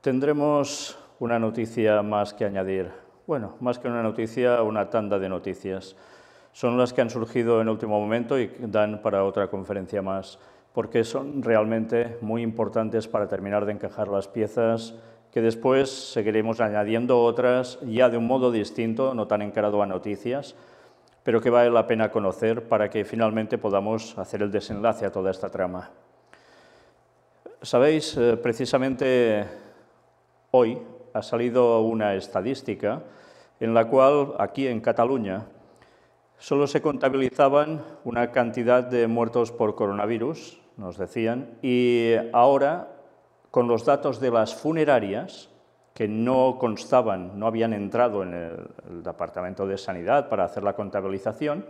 Tendremos una noticia más que añadir. Bueno, más que una noticia, una tanda de noticias. Son las que han surgido en último momento y dan para otra conferencia más, porque son realmente muy importantes para terminar de encajar las piezas, que después seguiremos añadiendo otras ya de un modo distinto, no tan encarado a noticias, pero que vale la pena conocer para que finalmente podamos hacer el desenlace a toda esta trama. Sabéis, eh, precisamente Hoy ha salido una estadística en la cual aquí en Cataluña solo se contabilizaban una cantidad de muertos por coronavirus, nos decían, y ahora con los datos de las funerarias, que no constaban, no habían entrado en el, Departamento de Sanidad para hacer la contabilización,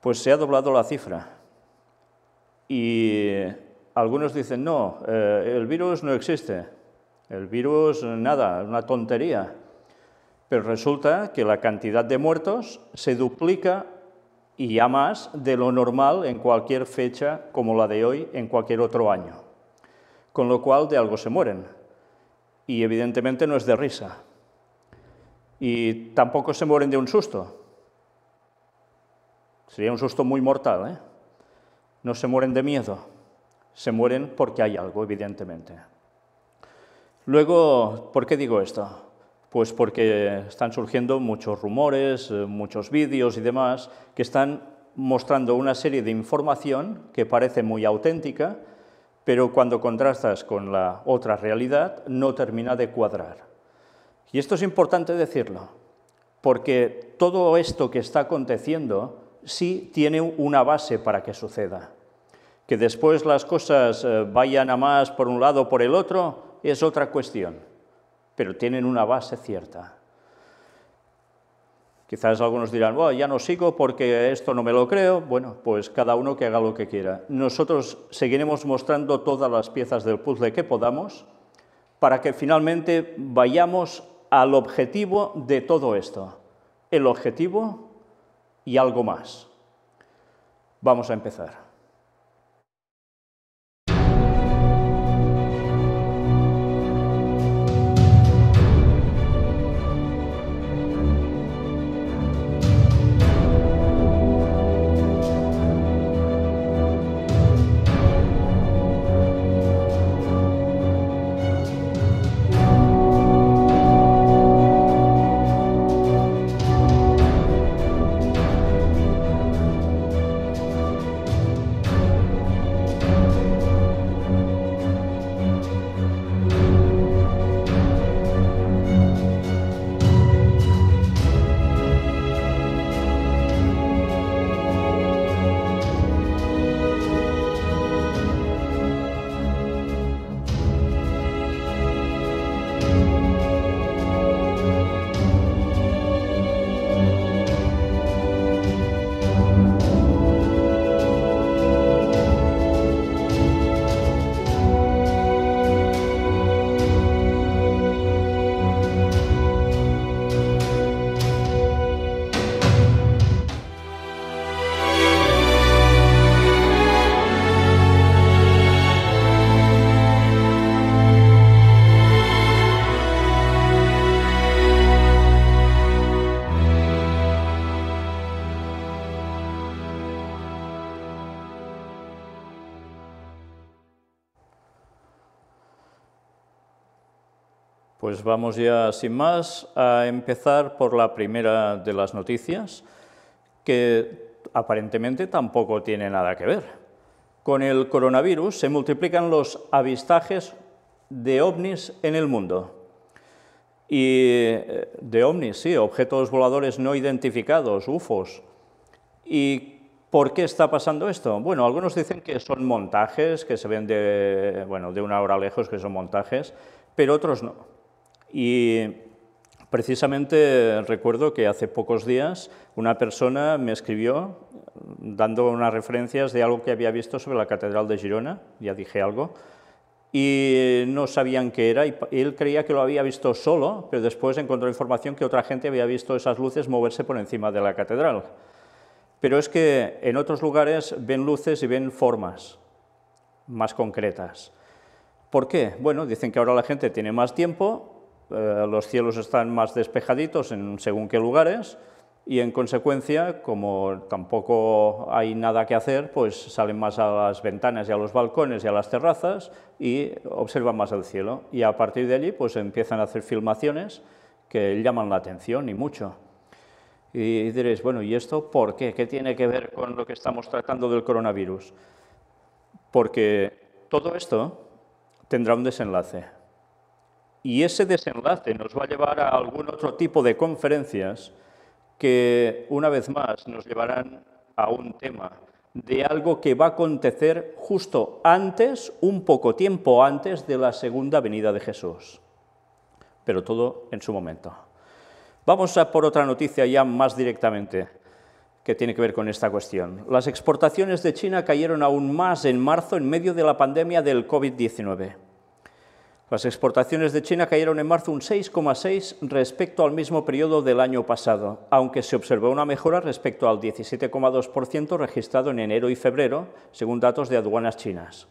pues se ha doblado la cifra. Y algunos dicen, no, eh, el virus no existe. El virus, nada, una tontería. Pero resulta que la cantidad de muertos se duplica y ya más de lo normal en cualquier fecha como la de hoy, en cualquier otro año. Con lo cual de algo se mueren. Y evidentemente no es de risa. Y tampoco se mueren de un susto. Sería un susto muy mortal. ¿eh? No se mueren de miedo. Se mueren porque hay algo, evidentemente. Luego, ¿por qué digo esto? Pues porque están surgiendo muchos rumores, eh, muchos vídeos y demás que están mostrando una serie de información que parece muy auténtica, pero cuando contrastas con la otra realidad no termina de cuadrar. Y esto es importante decirlo, porque todo esto que está aconteciendo sí tiene una base para que suceda. Que después las cosas eh, vayan a más por un lado o por el otro, es otra cuestión, pero tienen una base cierta. Quizás algunos dirán, ya no sigo porque esto no me lo creo. Bueno, pues cada uno que haga lo que quiera. Nosotros seguiremos mostrando todas las piezas del puzzle que podamos para que finalmente vayamos al objetivo de todo esto. El objetivo y algo más. Vamos a empezar. Pues vamos ya sin más a empezar por la primera de las noticias, que aparentemente tampoco tiene nada que ver. Con el coronavirus se multiplican los avistajes de ovnis en el mundo. Y eh, de ovnis, sí, objetos voladores no identificados, UFOs. ¿Y por qué está pasando esto? Bueno, algunos dicen que son montajes, que se ven de, bueno, de una hora lejos, que son montajes, pero otros no. Y precisamente recuerdo que hace pocos días una persona me escribió eh, dando unas referencias de algo que había visto sobre la Catedral de Girona, ya dije algo, y no sabían qué era, y él creía que lo había visto solo, pero después encontró información que otra gente había visto esas luces moverse por encima de la catedral. Pero es que en otros lugares ven luces y ven formas más concretas. ¿Por qué? Bueno, dicen que ahora la gente tiene más tiempo eh, los cielos están más despejaditos en según qué lugares y en consecuencia, como tampoco hay nada que hacer, pues salen más a las ventanas y a los balcones y a las terrazas y observan más el cielo. Y a partir de allí pues empiezan a hacer filmaciones que llaman la atención y mucho. Y diréis, bueno, ¿y esto por qué? ¿Qué tiene que ver con lo que estamos tratando del coronavirus? Porque todo esto tendrá un desenlace. Y ese desenlace nos va a llevar a algún otro tipo de conferencias que, una vez más, nos llevarán a un tema de algo que va a acontecer justo antes, un poco tiempo antes de la segunda venida de Jesús. Pero todo en su momento. Vamos a por otra noticia ya más directamente que tiene que ver con esta cuestión. Las exportaciones de China cayeron aún más en marzo en medio de la pandemia del COVID-19. Las exportaciones de China cayeron en marzo un 6,6 respecto al mismo periodo del año pasado, aunque se observó una mejora respecto al 17,2% registrado en enero y febrero, según datos de aduanas chinas.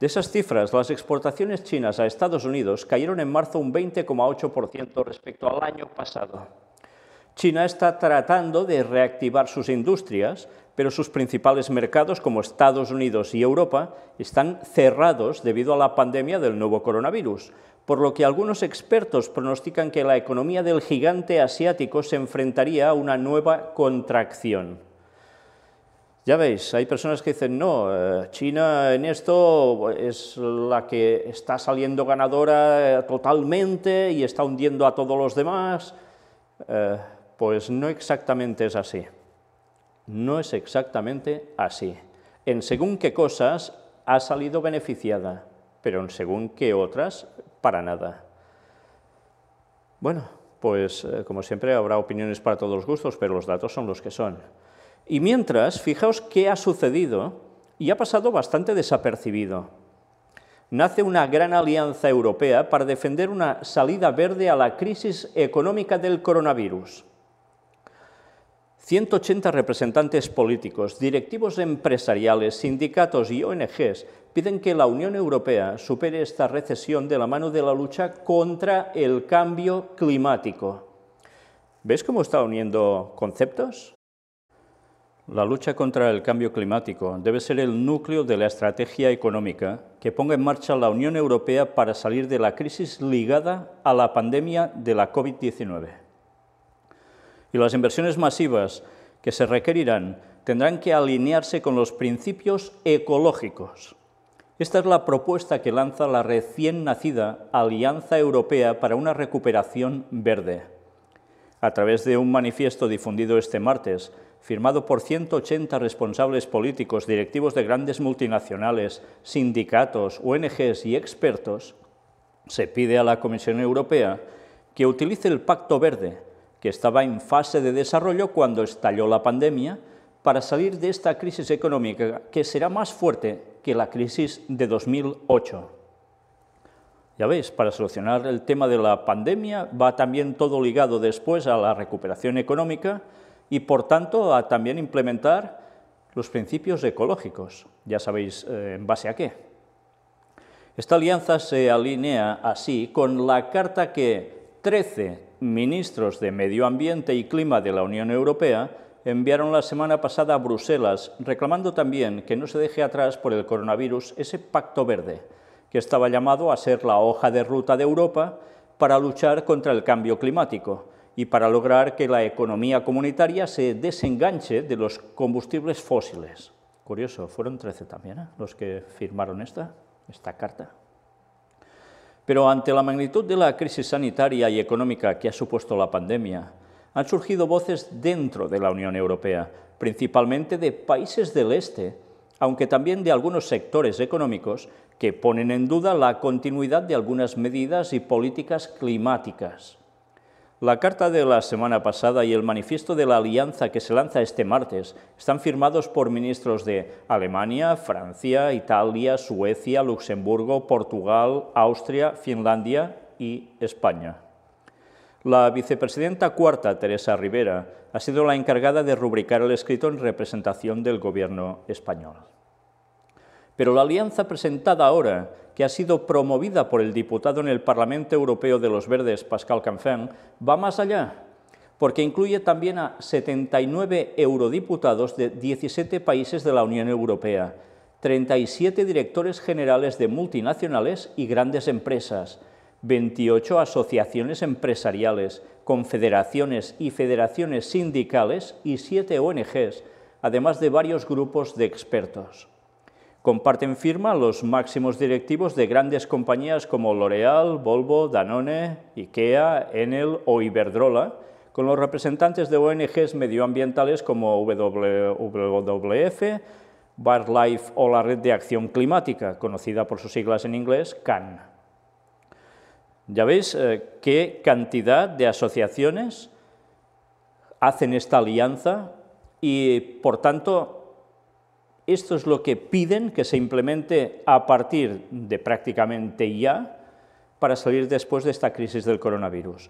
De esas cifras, las exportaciones chinas a Estados Unidos cayeron en marzo un 20,8% respecto al año pasado. China está tratando de reactivar sus industrias, pero sus principales mercados, como Estados Unidos y Europa, están cerrados debido a la pandemia del nuevo coronavirus, por lo que algunos expertos pronostican que la economía del gigante asiático se enfrentaría a una nueva contracción. Ya veis, hay personas que dicen, no, eh, China en esto es la que está saliendo ganadora eh, totalmente y está hundiendo a todos los demás. Eh, pues no exactamente es así. No es exactamente así. En según qué cosas ha salido beneficiada, pero en según qué otras, para nada. Bueno, pues eh, como siempre habrá opiniones para todos los gustos, pero los datos son los que son. Y mientras, fijaos qué ha sucedido y ha pasado bastante desapercibido. Nace una gran alianza europea para defender una salida verde a la crisis económica del coronavirus. 180 representantes políticos, directivos empresariales, sindicatos y ONGs piden que la Unión Europea supere esta recesión de la mano de la lucha contra el cambio climático. ¿Ves cómo está uniendo conceptos? La lucha contra el cambio climático debe ser el núcleo de la estrategia económica que ponga en marcha la Unión Europea para salir de la crisis ligada a la pandemia de la COVID-19 y las inversiones masivas que se requerirán tendrán que alinearse con los principios ecológicos. Esta es la propuesta que lanza la recién nacida Alianza Europea para una Recuperación Verde. A través de un manifiesto difundido este martes, firmado por 180 responsables políticos, directivos de grandes multinacionales, sindicatos, ONGs y expertos, se pide a la Comisión Europea que utilice el Pacto Verde que estaba en fase de desarrollo cuando estalló la pandemia, para salir de esta crisis económica que será más fuerte que la crisis de 2008. Ya veis, para solucionar el tema de la pandemia va también todo ligado después a la recuperación económica y por tanto a también implementar los principios ecológicos. Ya sabéis eh, en base a qué. Esta alianza se alinea así con la carta que 13 ministros de Medio Ambiente y Clima de la Unión Europea enviaron la semana pasada a Bruselas reclamando también que no se deje atrás por el coronavirus ese pacto verde, que estaba llamado a ser la hoja de ruta de Europa para luchar contra el cambio climático y para lograr que la economía comunitaria se desenganche de los combustibles fósiles. Curioso, fueron 13 también ¿eh? los que firmaron esta, esta carta. Pero ante la magnitud de la crisis sanitaria y económica que ha supuesto la pandemia, han surgido voces dentro de la Unión Europea, principalmente de países del este, aunque también de algunos sectores económicos que ponen en duda la continuidad de algunas medidas y políticas climáticas. La carta de la semana pasada y el manifiesto de la alianza que se lanza este martes están firmados por ministros de Alemania, Francia, Italia, Suecia, Luxemburgo, Portugal, Austria, Finlandia y España. La vicepresidenta cuarta, Teresa Rivera, ha sido la encargada de rubricar el escrito en representación del Gobierno español. Pero la alianza presentada ahora, que ha sido promovida por el diputado en el Parlamento Europeo de los Verdes, Pascal Canfin, va más allá, porque incluye también a 79 eurodiputados de 17 países de la Unión Europea, 37 directores generales de multinacionales y grandes empresas, 28 asociaciones empresariales, confederaciones y federaciones sindicales y 7 ONGs, además de varios grupos de expertos comparten firma los máximos directivos de grandes compañías como L'Oreal, Volvo, Danone, IKEA, Enel o Iberdrola, con los representantes de ONGs medioambientales como WWF, Life o la Red de Acción Climática, conocida por sus siglas en inglés, CAN. Ya veis eh, qué cantidad de asociaciones hacen esta alianza y, por tanto, esto es lo que piden que se implemente a partir de prácticamente ya para salir después de esta crisis del coronavirus.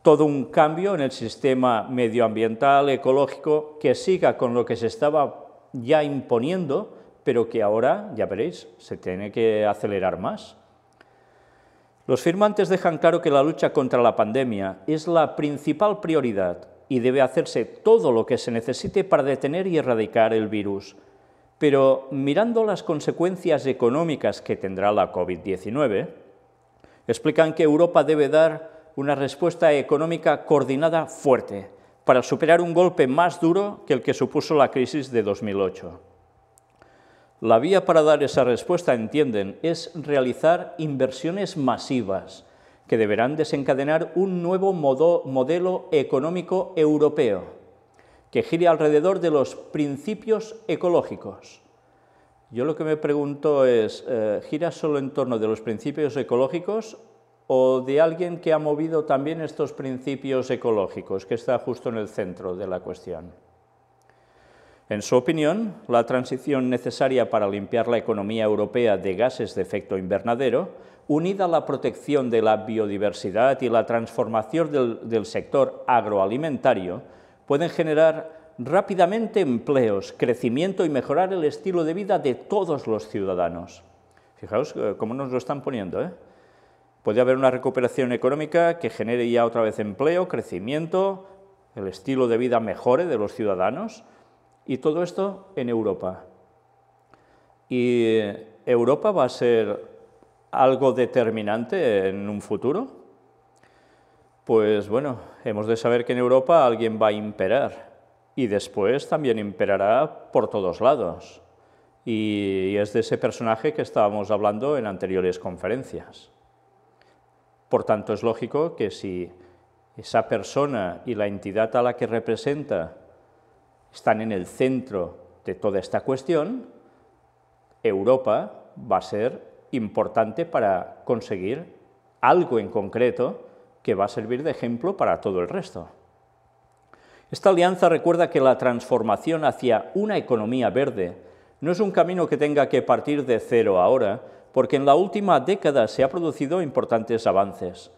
Todo un cambio en el sistema medioambiental, ecológico, que siga con lo que se estaba ya imponiendo, pero que ahora, ya veréis, se tiene que acelerar más. Los firmantes dejan claro que la lucha contra la pandemia es la principal prioridad y debe hacerse todo lo que se necesite para detener y erradicar el virus. Pero mirando las consecuencias económicas que tendrá la COVID-19, explican que Europa debe dar una respuesta económica coordinada fuerte para superar un golpe más duro que el que supuso la crisis de 2008. La vía para dar esa respuesta, entienden, es realizar inversiones masivas que deberán desencadenar un nuevo modelo económico europeo que gire alrededor de los principios ecológicos. Yo lo que me pregunto es, eh, ¿gira solo en torno de los principios ecológicos o de alguien que ha movido también estos principios ecológicos, que está justo en el centro de la cuestión? En su opinión, la transición necesaria para limpiar la economía europea de gases de efecto invernadero, unida a la protección de la biodiversidad y la transformación del sector agroalimentario, pueden generar rápidamente empleos, crecimiento y mejorar el estilo de vida de todos los ciudadanos. Fijaos eh, cómo nos lo están poniendo. ¿eh? Puede haber una recuperación económica que genere ya otra vez empleo, crecimiento, el estilo de vida mejore de los ciudadanos, y todo esto en Europa. ¿Y eh, Europa va a ser algo determinante en un futuro? Pues bueno, hemos de saber que en Europa alguien va a imperar y después también imperará por todos lados. Y es de ese personaje que estábamos hablando en anteriores conferencias. Por tanto, es lógico que si esa persona y la entidad a la que representa están en el centro de toda esta cuestión, Europa va a ser importante para conseguir algo en concreto que va a servir de ejemplo para todo el resto. Esta alianza recuerda que la transformación hacia una economía verde no es un camino que tenga que partir de cero ahora, porque en la última década se han producido importantes avances.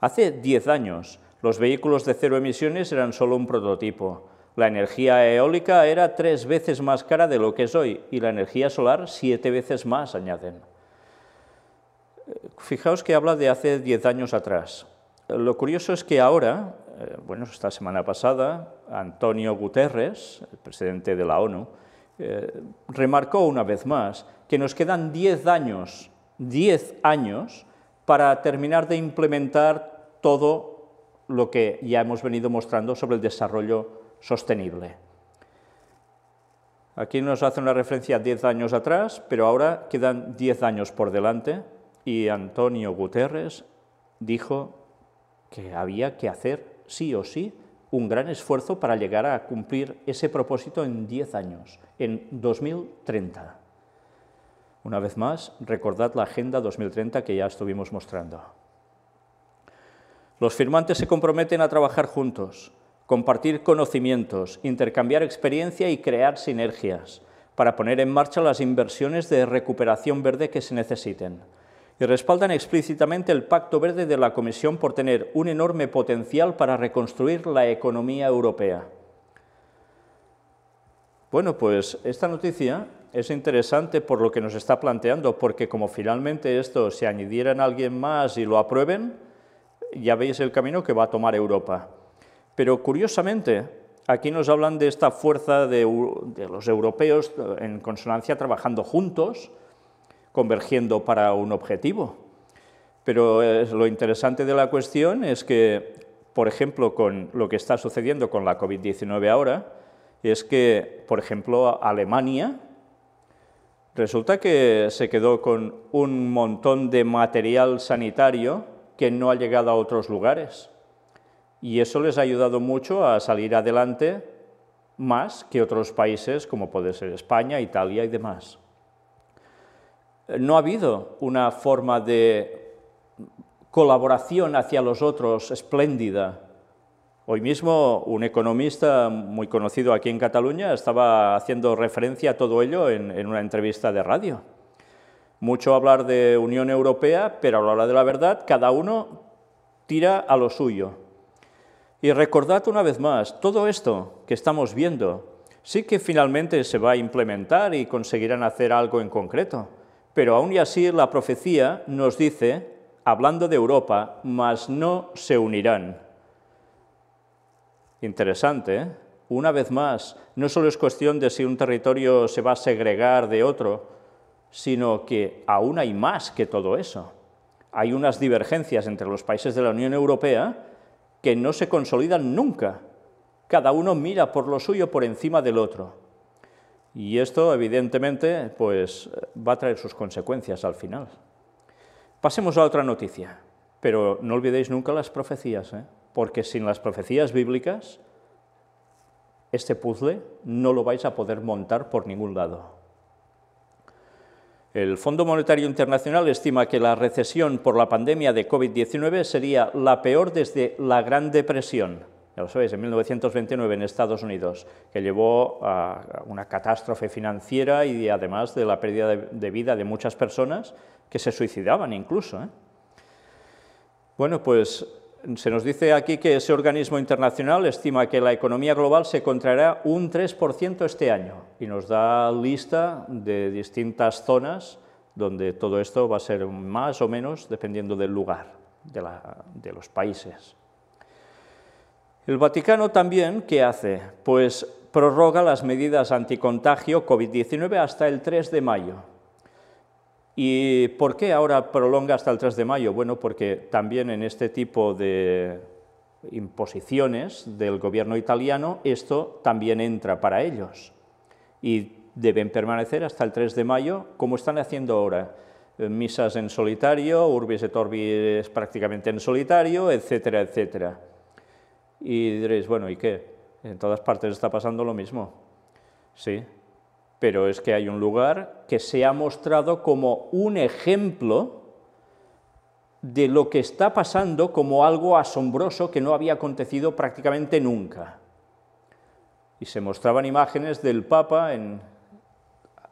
Hace 10 años, los vehículos de cero emisiones eran solo un prototipo. La energía eólica era tres veces más cara de lo que es hoy y la energía solar siete veces más, añaden. Fijaos que habla de hace 10 años atrás. Lo curioso es que ahora, eh, bueno, esta semana pasada, Antonio Guterres, el presidente de la ONU, eh, remarcó una vez más que nos quedan 10 años, 10 años para terminar de implementar todo lo que ya hemos venido mostrando sobre el desarrollo sostenible. Aquí nos hace una referencia a 10 años atrás, pero ahora quedan 10 años por delante y Antonio Guterres dijo que había que hacer sí o sí un gran esfuerzo para llegar a cumplir ese propósito en 10 años, en 2030. Una vez más, recordad la Agenda 2030 que ya estuvimos mostrando. Los firmantes se comprometen a trabajar juntos, compartir conocimientos, intercambiar experiencia y crear sinergias para poner en marcha las inversiones de recuperación verde que se necesiten y respaldan explícitamente el Pacto Verde de la Comisión por tener un enorme potencial para reconstruir la economía europea. Bueno, pues esta noticia es interesante por lo que nos está planteando, porque como finalmente esto se añadiera en alguien más y lo aprueben, ya veis el camino que va a tomar Europa. Pero curiosamente, aquí nos hablan de esta fuerza de los europeos en consonancia trabajando juntos, convergiendo para un objetivo. Pero eh, lo interesante de la cuestión es que, por ejemplo, con lo que está sucediendo con la COVID-19 ahora, es que, por ejemplo, Alemania resulta que se quedó con un montón de material sanitario que no ha llegado a otros lugares. Y eso les ha ayudado mucho a salir adelante más que otros países como puede ser España, Italia y demás. Eh, no ha habido una forma de colaboración hacia los otros espléndida. Hoy mismo un economista muy conocido aquí en Cataluña estaba haciendo referencia a todo ello en, una entrevista de radio. Mucho hablar de Unión Europea, pero a la hora de la verdad cada uno tira a lo suyo. Y recordad una vez más, todo esto que estamos viendo sí que finalmente se va a implementar y conseguirán hacer algo en concreto pero aún y así la profecía nos dice, hablando de Europa, mas no se unirán. Interesante, ¿eh? una vez más, no solo es cuestión de si un territorio se va a segregar de otro, sino que aún hay más que todo eso. Hay unas divergencias entre los países de la Unión Europea que no se consolidan nunca. Cada uno mira por lo suyo por encima del otro. Y esto, evidentemente, pues, va a traer sus consecuencias al final. Pasemos a otra noticia, pero no olvidéis nunca las profecías, ¿eh? porque sin las profecías bíblicas, este puzzle no lo vais a poder montar por ningún lado. El Fondo Monetario Internacional estima que la recesión por la pandemia de COVID-19 sería la peor desde la Gran Depresión ya lo sabéis, en 1929 en Estados Unidos, que llevó a una catástrofe financiera y además de la pérdida de, vida de muchas personas que se suicidaban incluso. ¿eh? Bueno, pues se nos dice aquí que ese organismo internacional estima que la economía global se contraerá un 3% este año y nos da lista de distintas zonas donde todo esto va a ser más o menos dependiendo del lugar, de los países. El Vaticano también, ¿qué hace? Pues prorroga las medidas anticontagio COVID-19 hasta el 3 de mayo. ¿Y por qué ahora prolonga hasta el 3 de mayo? Bueno, porque también en este tipo de imposiciones del gobierno italiano, esto también entra para ellos. Y deben permanecer hasta el 3 de mayo, como están haciendo ahora. Eh, misas en solitario, Urbis et Orbis prácticamente en solitario, etcétera, etcétera. Y diréis, bueno, ¿y qué? En todas partes está pasando lo mismo. Sí, pero es que hay un lugar que se ha mostrado como un ejemplo de lo que está pasando como algo asombroso que no había acontecido prácticamente nunca. Y se mostraban imágenes del Papa en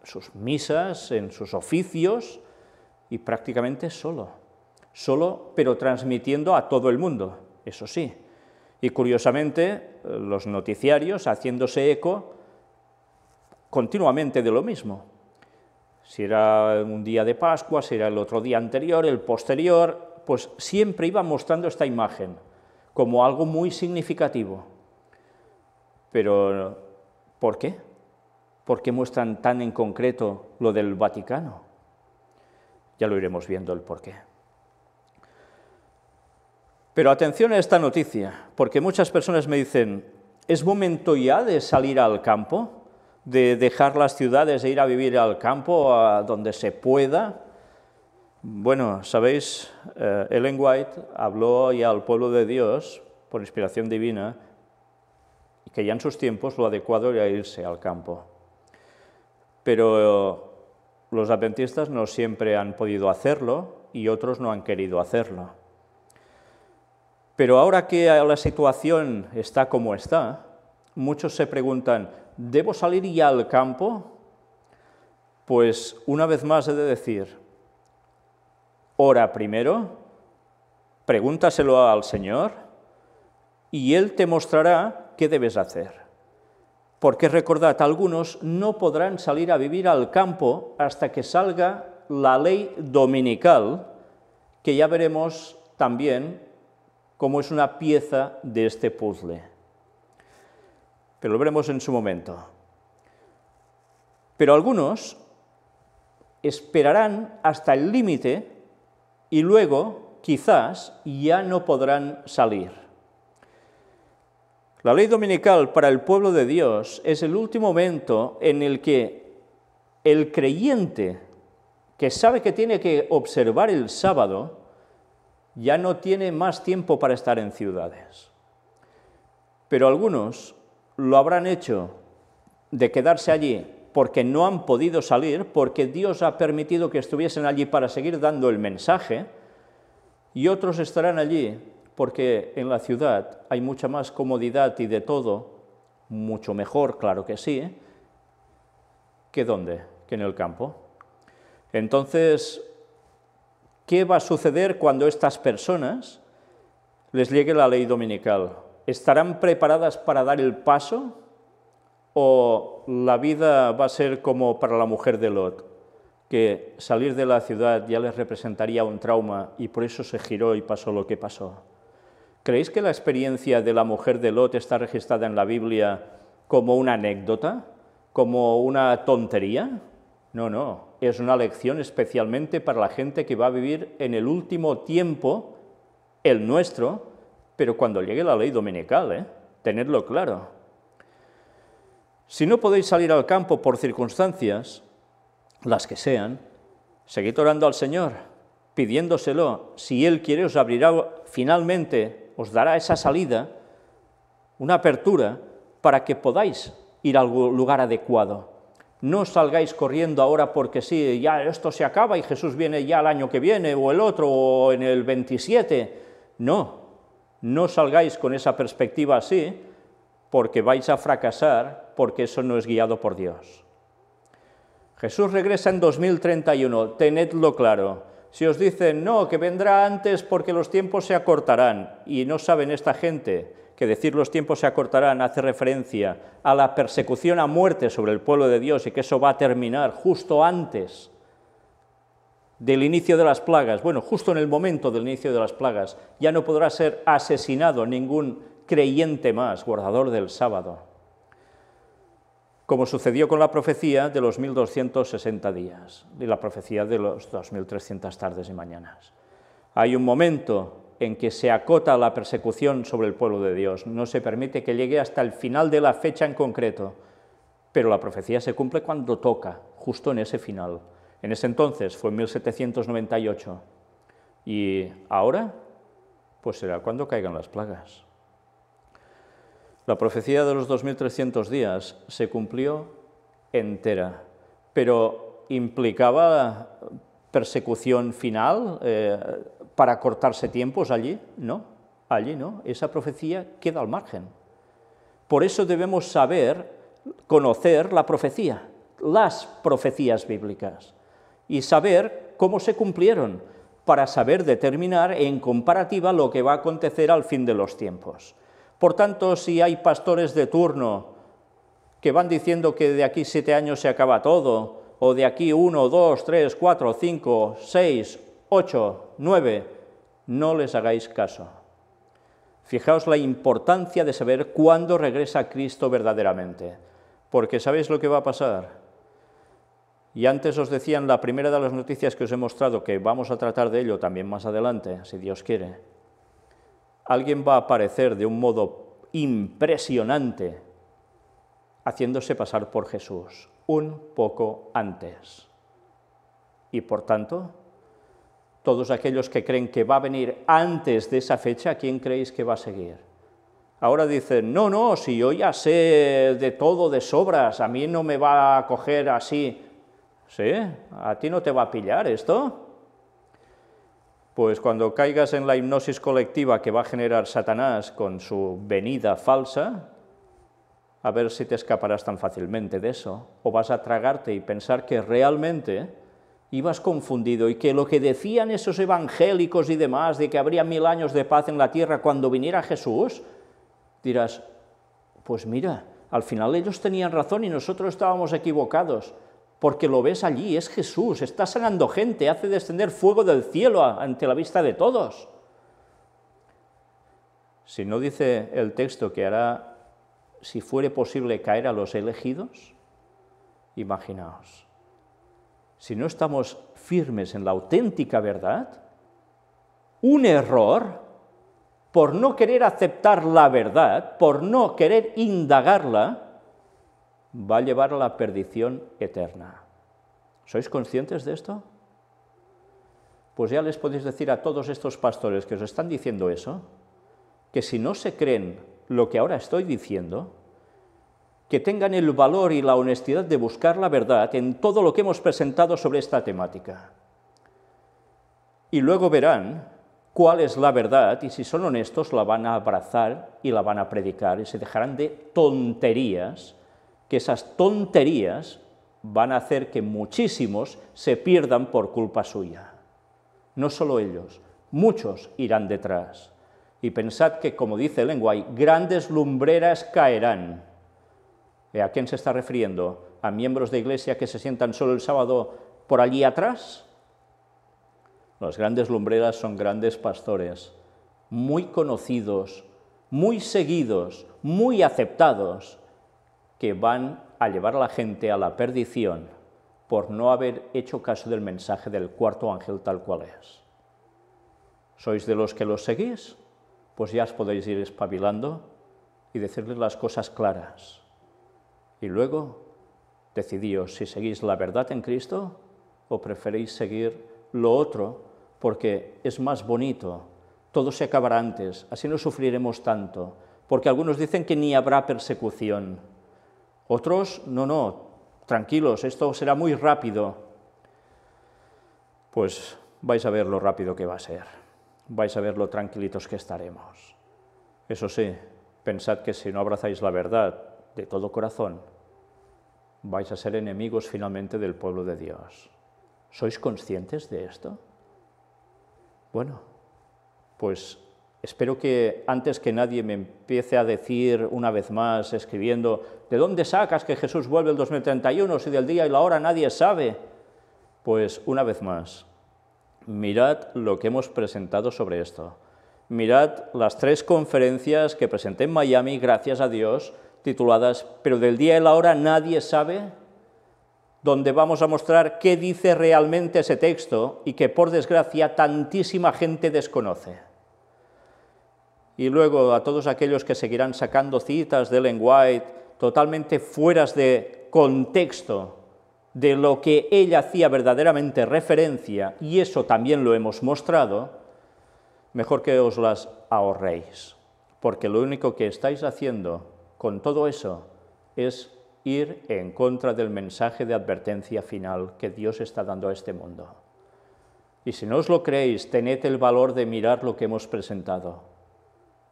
sus misas, en sus oficios, y prácticamente solo. Solo, pero transmitiendo a todo el mundo, eso sí, y curiosamente, eh, los noticiarios haciéndose eco continuamente de lo mismo. Si era un día de Pascua, si era el otro día anterior, el posterior, pues siempre iba mostrando esta imagen como algo muy significativo. Pero, ¿por qué? ¿Por qué muestran tan en concreto lo del Vaticano? Ya lo iremos viendo el porqué. Pero atención a esta noticia, porque muchas personas me dicen, ¿es momento ya de salir al campo? ¿De dejar las ciudades e ir a vivir al campo, a donde se pueda? Bueno, sabéis, eh, Ellen White habló ya al pueblo de Dios, por inspiración divina, y que ya en sus tiempos lo adecuado era irse al campo. Pero los adventistas no siempre han podido hacerlo y otros no han querido hacerlo. Pero ahora que la situación está como está, muchos se preguntan, ¿debo salir ya al campo? Pues una vez más he de decir, ora primero, pregúntaselo al Señor y Él te mostrará qué debes hacer. Porque recordad, algunos no podrán salir a vivir al campo hasta que salga la ley dominical, que ya veremos también como es una pieza de este puzzle. Pero lo veremos en su momento. Pero algunos esperarán hasta el límite y luego, quizás, ya no podrán salir. La ley dominical para el pueblo de Dios es el último momento en el que el creyente que sabe que tiene que observar el sábado, ya no tiene más tiempo para estar en ciudades. Pero algunos lo habrán hecho de quedarse allí porque no han podido salir, porque Dios ha permitido que estuviesen allí para seguir dando el mensaje, y otros estarán allí porque en la ciudad hay mucha más comodidad y de todo, mucho mejor, claro que sí, que dónde, que en el campo. Entonces, ¿Qué va a suceder cuando estas personas les llegue la ley dominical? ¿Estarán preparadas para dar el paso? ¿O la vida va a ser como para la mujer de Lot, que salir de la ciudad ya les representaría un trauma y por eso se giró y pasó lo que pasó? ¿Creéis que la experiencia de la mujer de Lot está registrada en la Biblia como una anécdota, como una tontería, no, no, es una lección especialmente para la gente que va a vivir en el último tiempo, el nuestro, pero cuando llegue la ley dominical, ¿eh? tenedlo claro. Si no podéis salir al campo por circunstancias, las que sean, seguid orando al Señor, pidiéndoselo. Si Él quiere, os abrirá finalmente, os dará esa salida, una apertura, para que podáis ir a algún lugar adecuado no salgáis corriendo ahora porque sí, ya esto se acaba y Jesús viene ya el año que viene o el otro o en el 27. No, no salgáis con esa perspectiva así porque vais a fracasar porque eso no es guiado por Dios. Jesús regresa en 2031, tenedlo claro. Si os dicen, no, que vendrá antes porque los tiempos se acortarán, y no saben esta gente que decir los tiempos se acortarán hace referencia a la persecución a muerte sobre el pueblo de Dios y que eso va a terminar justo antes del inicio de las plagas, bueno, justo en el momento del inicio de las plagas, ya no podrá ser asesinado ningún creyente más, guardador del sábado, como sucedió con la profecía de los 1260 días y la profecía de los 2300 tardes y mañanas. Hay un momento en que se acota la persecución sobre el pueblo de Dios. No se permite que llegue hasta el final de la fecha en concreto, pero la profecía se cumple cuando toca, justo en ese final. En ese entonces fue en 1798. ¿Y ahora? Pues será cuando caigan las plagas. La profecía de los 2.300 días se cumplió entera, pero implicaba persecución final, eh, para cortarse tiempos allí, no, allí no, esa profecía queda al margen. Por eso debemos saber, conocer la profecía, las profecías bíblicas, y saber cómo se cumplieron, para saber determinar en comparativa lo que va a acontecer al fin de los tiempos. Por tanto, si hay pastores de turno que van diciendo que de aquí siete años se acaba todo, o de aquí uno, dos, tres, cuatro, cinco, seis, 8, 9, no les hagáis caso. Fijaos la importancia de saber cuándo regresa Cristo verdaderamente, porque ¿sabéis lo que va a pasar? Y antes os decían la primera de las noticias que os he mostrado, que vamos a tratar de ello también más adelante, si Dios quiere. Alguien va a aparecer de un modo impresionante, haciéndose pasar por Jesús, un poco antes. Y por tanto, todos aquellos que creen que va a venir antes de esa fecha, ¿quién creéis que va a seguir? Ahora dicen, no, no, si yo ya sé de todo de sobras, a mí no me va a coger así. ¿Sí? ¿A ti no te va a pillar esto? Pues cuando caigas en la hipnosis colectiva que va a generar Satanás con su venida falsa, a ver si te escaparás tan fácilmente de eso, o vas a tragarte y pensar que realmente ibas confundido y que lo que decían esos evangélicos y demás de que habría mil años de paz en la tierra cuando viniera Jesús, dirás, pues mira, al final ellos tenían razón y nosotros estábamos equivocados, porque lo ves allí, es Jesús, está sanando gente, hace descender fuego del cielo ante la vista de todos. Si no dice el texto que hará, si fuere posible, caer a los elegidos, imaginaos si no estamos firmes en la auténtica verdad, un error por no querer aceptar la verdad, por no querer indagarla, va a llevar a la perdición eterna. ¿Sois conscientes de esto? Pues ya les podéis decir a todos estos pastores que os están diciendo eso, que si no se creen lo que ahora estoy diciendo, que tengan el valor y la honestidad de buscar la verdad en todo lo que hemos presentado sobre esta temática. Y luego verán cuál es la verdad y si son honestos la van a abrazar y la van a predicar y se dejarán de tonterías, que esas tonterías van a hacer que muchísimos se pierdan por culpa suya. No solo ellos, muchos irán detrás. Y pensad que, como dice el lenguaje, grandes lumbreras caerán eh, ¿A quién se está refiriendo? ¿A miembros de iglesia que se sientan solo el sábado por allí atrás? Las grandes lumbreras son grandes pastores, muy conocidos, muy seguidos, muy aceptados, que van a llevar a la gente a la perdición por no haber hecho caso del mensaje del cuarto ángel tal cual es. ¿Sois de los que los seguís? Pues ya os podéis ir espabilando y decirles las cosas claras. Y luego decidíos si seguís la verdad en Cristo o preferís seguir lo otro porque es más bonito, todo se acabará antes, así no sufriremos tanto, porque algunos dicen que ni habrá persecución, otros, no, no, tranquilos, esto será muy rápido. Pues vais a ver lo rápido que va a ser, vais a ver lo tranquilitos que estaremos. Eso sí, pensad que si no abrazáis la verdad, de todo corazón, vais a ser enemigos finalmente del pueblo de Dios. ¿Sois conscientes de esto? Bueno, pues espero que antes que nadie me empiece a decir una vez más, escribiendo, ¿de dónde sacas que Jesús vuelve el 2031 si del día y la hora nadie sabe? Pues una vez más, mirad lo que hemos presentado sobre esto. Mirad las tres conferencias que presenté en Miami, gracias a Dios, tituladas Pero del día y la hora nadie sabe, donde vamos a mostrar qué dice realmente ese texto y que por desgracia tantísima gente desconoce. Y luego a todos aquellos que seguirán sacando citas de Ellen White totalmente fueras de contexto de lo que ella hacía verdaderamente referencia, y eso también lo hemos mostrado, mejor que os las ahorréis, porque lo único que estáis haciendo con todo eso es ir en contra del mensaje de advertencia final que Dios está dando a este mundo. Y si no os lo creéis, tened el valor de mirar lo que hemos presentado.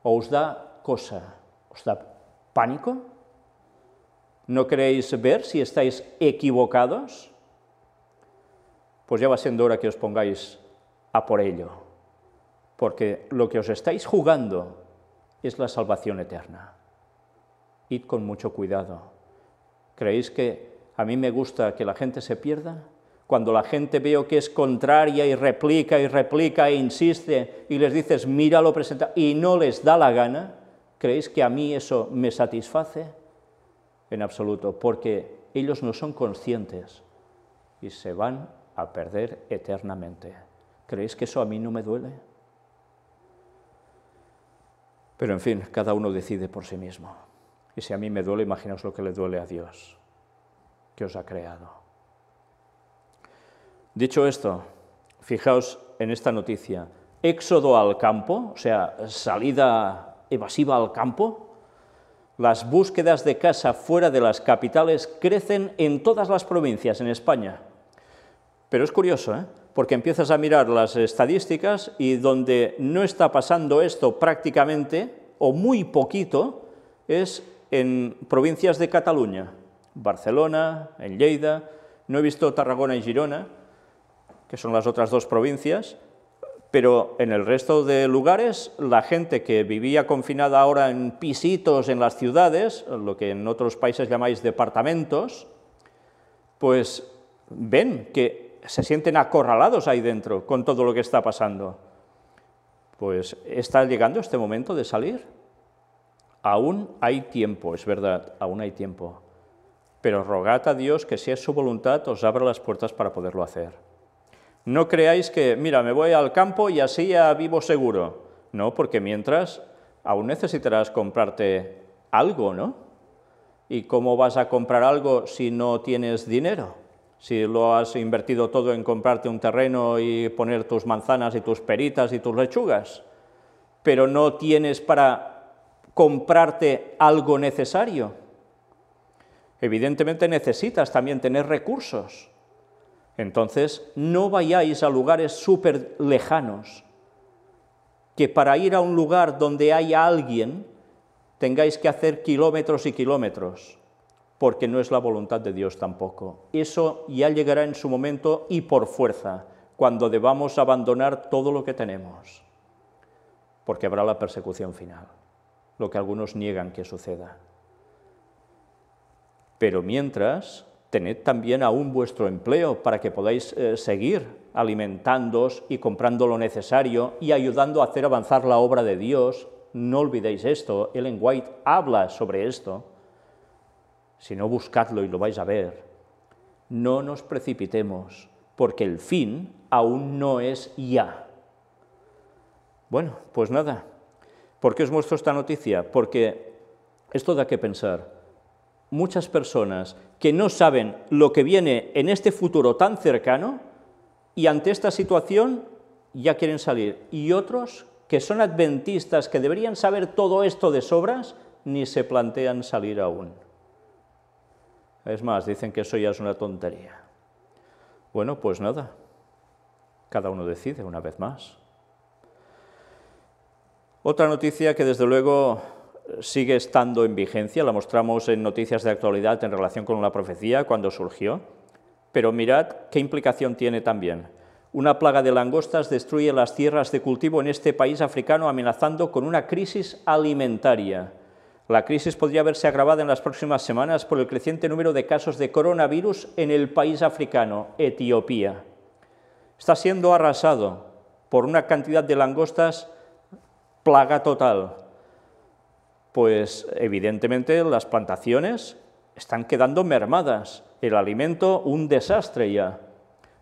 os da cosa? ¿Os da pánico? ¿No queréis ver si estáis equivocados? Pues ya va siendo hora que os pongáis a por ello, porque lo que os estáis jugando es la salvación eterna id con mucho cuidado. ¿Creéis que a mí me gusta que la gente se pierda? Cuando la gente veo que es contraria y replica y replica e insiste y les dices, mira lo presenta, y no les da la gana, ¿creéis que a mí eso me satisface? En absoluto, porque ellos no son conscientes y se van a perder eternamente. ¿Creéis que eso a mí no me duele? Pero en fin, cada uno decide por sí mismo. Y si a mí me duele, imaginaos lo que le duele a Dios, que os ha creado. Dicho esto, fijaos en esta noticia. Éxodo al campo, o sea, salida evasiva al campo. Las búsquedas de casa fuera de las capitales crecen en todas las provincias en España. Pero es curioso, ¿eh? porque empiezas a mirar las estadísticas y donde no está pasando esto prácticamente, o muy poquito, es en provincias de Cataluña, Barcelona, en Lleida, no he visto Tarragona y Girona, que son las otras dos provincias, pero en el resto de lugares la gente que vivía confinada ahora en pisitos en las ciudades, lo que en otros países llamáis departamentos, pues ven que se sienten acorralados ahí dentro con todo lo que está pasando. Pues está llegando este momento de salir. Aún hay tiempo, es verdad, aún hay tiempo. Pero rogad a Dios que si es su voluntad os abra las puertas para poderlo hacer. No creáis que, mira, me voy al campo y así ya vivo seguro. No, porque mientras aún necesitarás comprarte algo, ¿no? ¿Y cómo vas a comprar algo si no tienes dinero? Si lo has invertido todo en comprarte un terreno y poner tus manzanas y tus peritas y tus lechugas, pero no tienes para comprarte algo necesario. Evidentemente necesitas también tener recursos. Entonces, no vayáis a lugares súper lejanos, que para ir a un lugar donde haya alguien tengáis que hacer kilómetros y kilómetros, porque no es la voluntad de Dios tampoco. Eso ya llegará en su momento y por fuerza, cuando debamos abandonar todo lo que tenemos, porque habrá la persecución final lo que algunos niegan que suceda. Pero mientras, tened también aún vuestro empleo para que podáis eh, seguir alimentándoos y comprando lo necesario y ayudando a hacer avanzar la obra de Dios. No olvidéis esto, Ellen White habla sobre esto. Si no, buscadlo y lo vais a ver. No nos precipitemos, porque el fin aún no es ya. Bueno, pues nada, ¿Por qué os muestro esta noticia? Porque esto da que pensar. Muchas personas que no saben lo que viene en este futuro tan cercano y ante esta situación ya quieren salir. Y otros que son adventistas, que deberían saber todo esto de sobras, ni se plantean salir aún. Es más, dicen que eso ya es una tontería. Bueno, pues nada, cada uno decide una vez más. Otra noticia que desde luego sigue estando en vigencia, la mostramos en noticias de actualidad en relación con una profecía cuando surgió, pero mirad qué implicación tiene también. Una plaga de langostas destruye las tierras de cultivo en este país africano amenazando con una crisis alimentaria. La crisis podría verse agravada en las próximas semanas por el creciente número de casos de coronavirus en el país africano, Etiopía. Está siendo arrasado por una cantidad de langostas plaga total? Pues evidentemente las plantaciones están quedando mermadas, el alimento un desastre ya.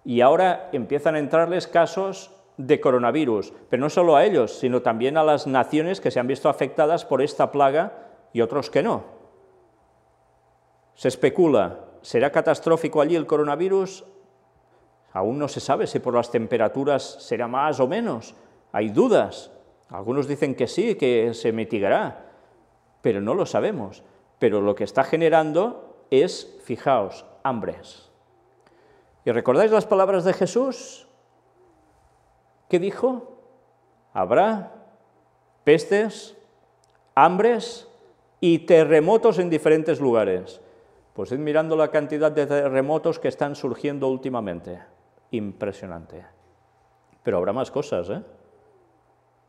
Y ahora empiezan a entrarles casos de coronavirus, pero no solo a ellos, sino también a las naciones que se han visto afectadas por esta plaga y otros que no. Se especula, ¿será catastrófico allí el coronavirus? Aún no se sabe si por las temperaturas será más o menos. Hay dudas, algunos dicen que sí, que se mitigará, pero no lo sabemos. Pero lo que está generando es, fijaos, hambres. ¿Y recordáis las palabras de Jesús? ¿Qué dijo? Habrá pestes, hambres y terremotos en diferentes lugares. Pues ir mirando la cantidad de terremotos que están surgiendo últimamente. Impresionante. Pero habrá más cosas, ¿eh?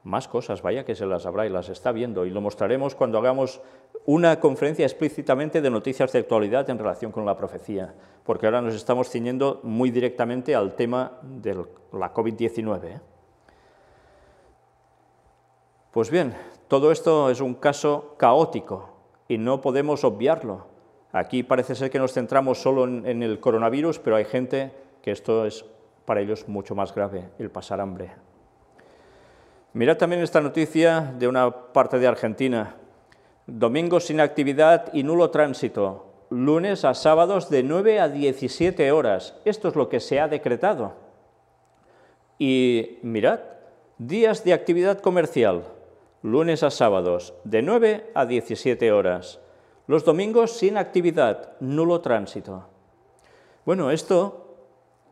más cosas, vaya que se las habrá y las está viendo, y lo mostraremos cuando hagamos una conferencia explícitamente de noticias de actualidad en relación con la profecía, porque ahora nos estamos ciñendo muy directamente al tema de la COVID-19. ¿eh? Pues bien, todo esto es un caso caótico y no podemos obviarlo. Aquí parece ser que nos centramos solo en, en el coronavirus, pero hay gente que esto es para ellos mucho más grave, el pasar hambre, Mirad también esta noticia de una parte de Argentina. Domingo sin actividad y nulo tránsito. Lunes a sábados de 9 a 17 horas. Esto es lo que se ha decretado. Y mirad, días de actividad comercial. Lunes a sábados de 9 a 17 horas. Los domingos sin actividad, nulo tránsito. Bueno, esto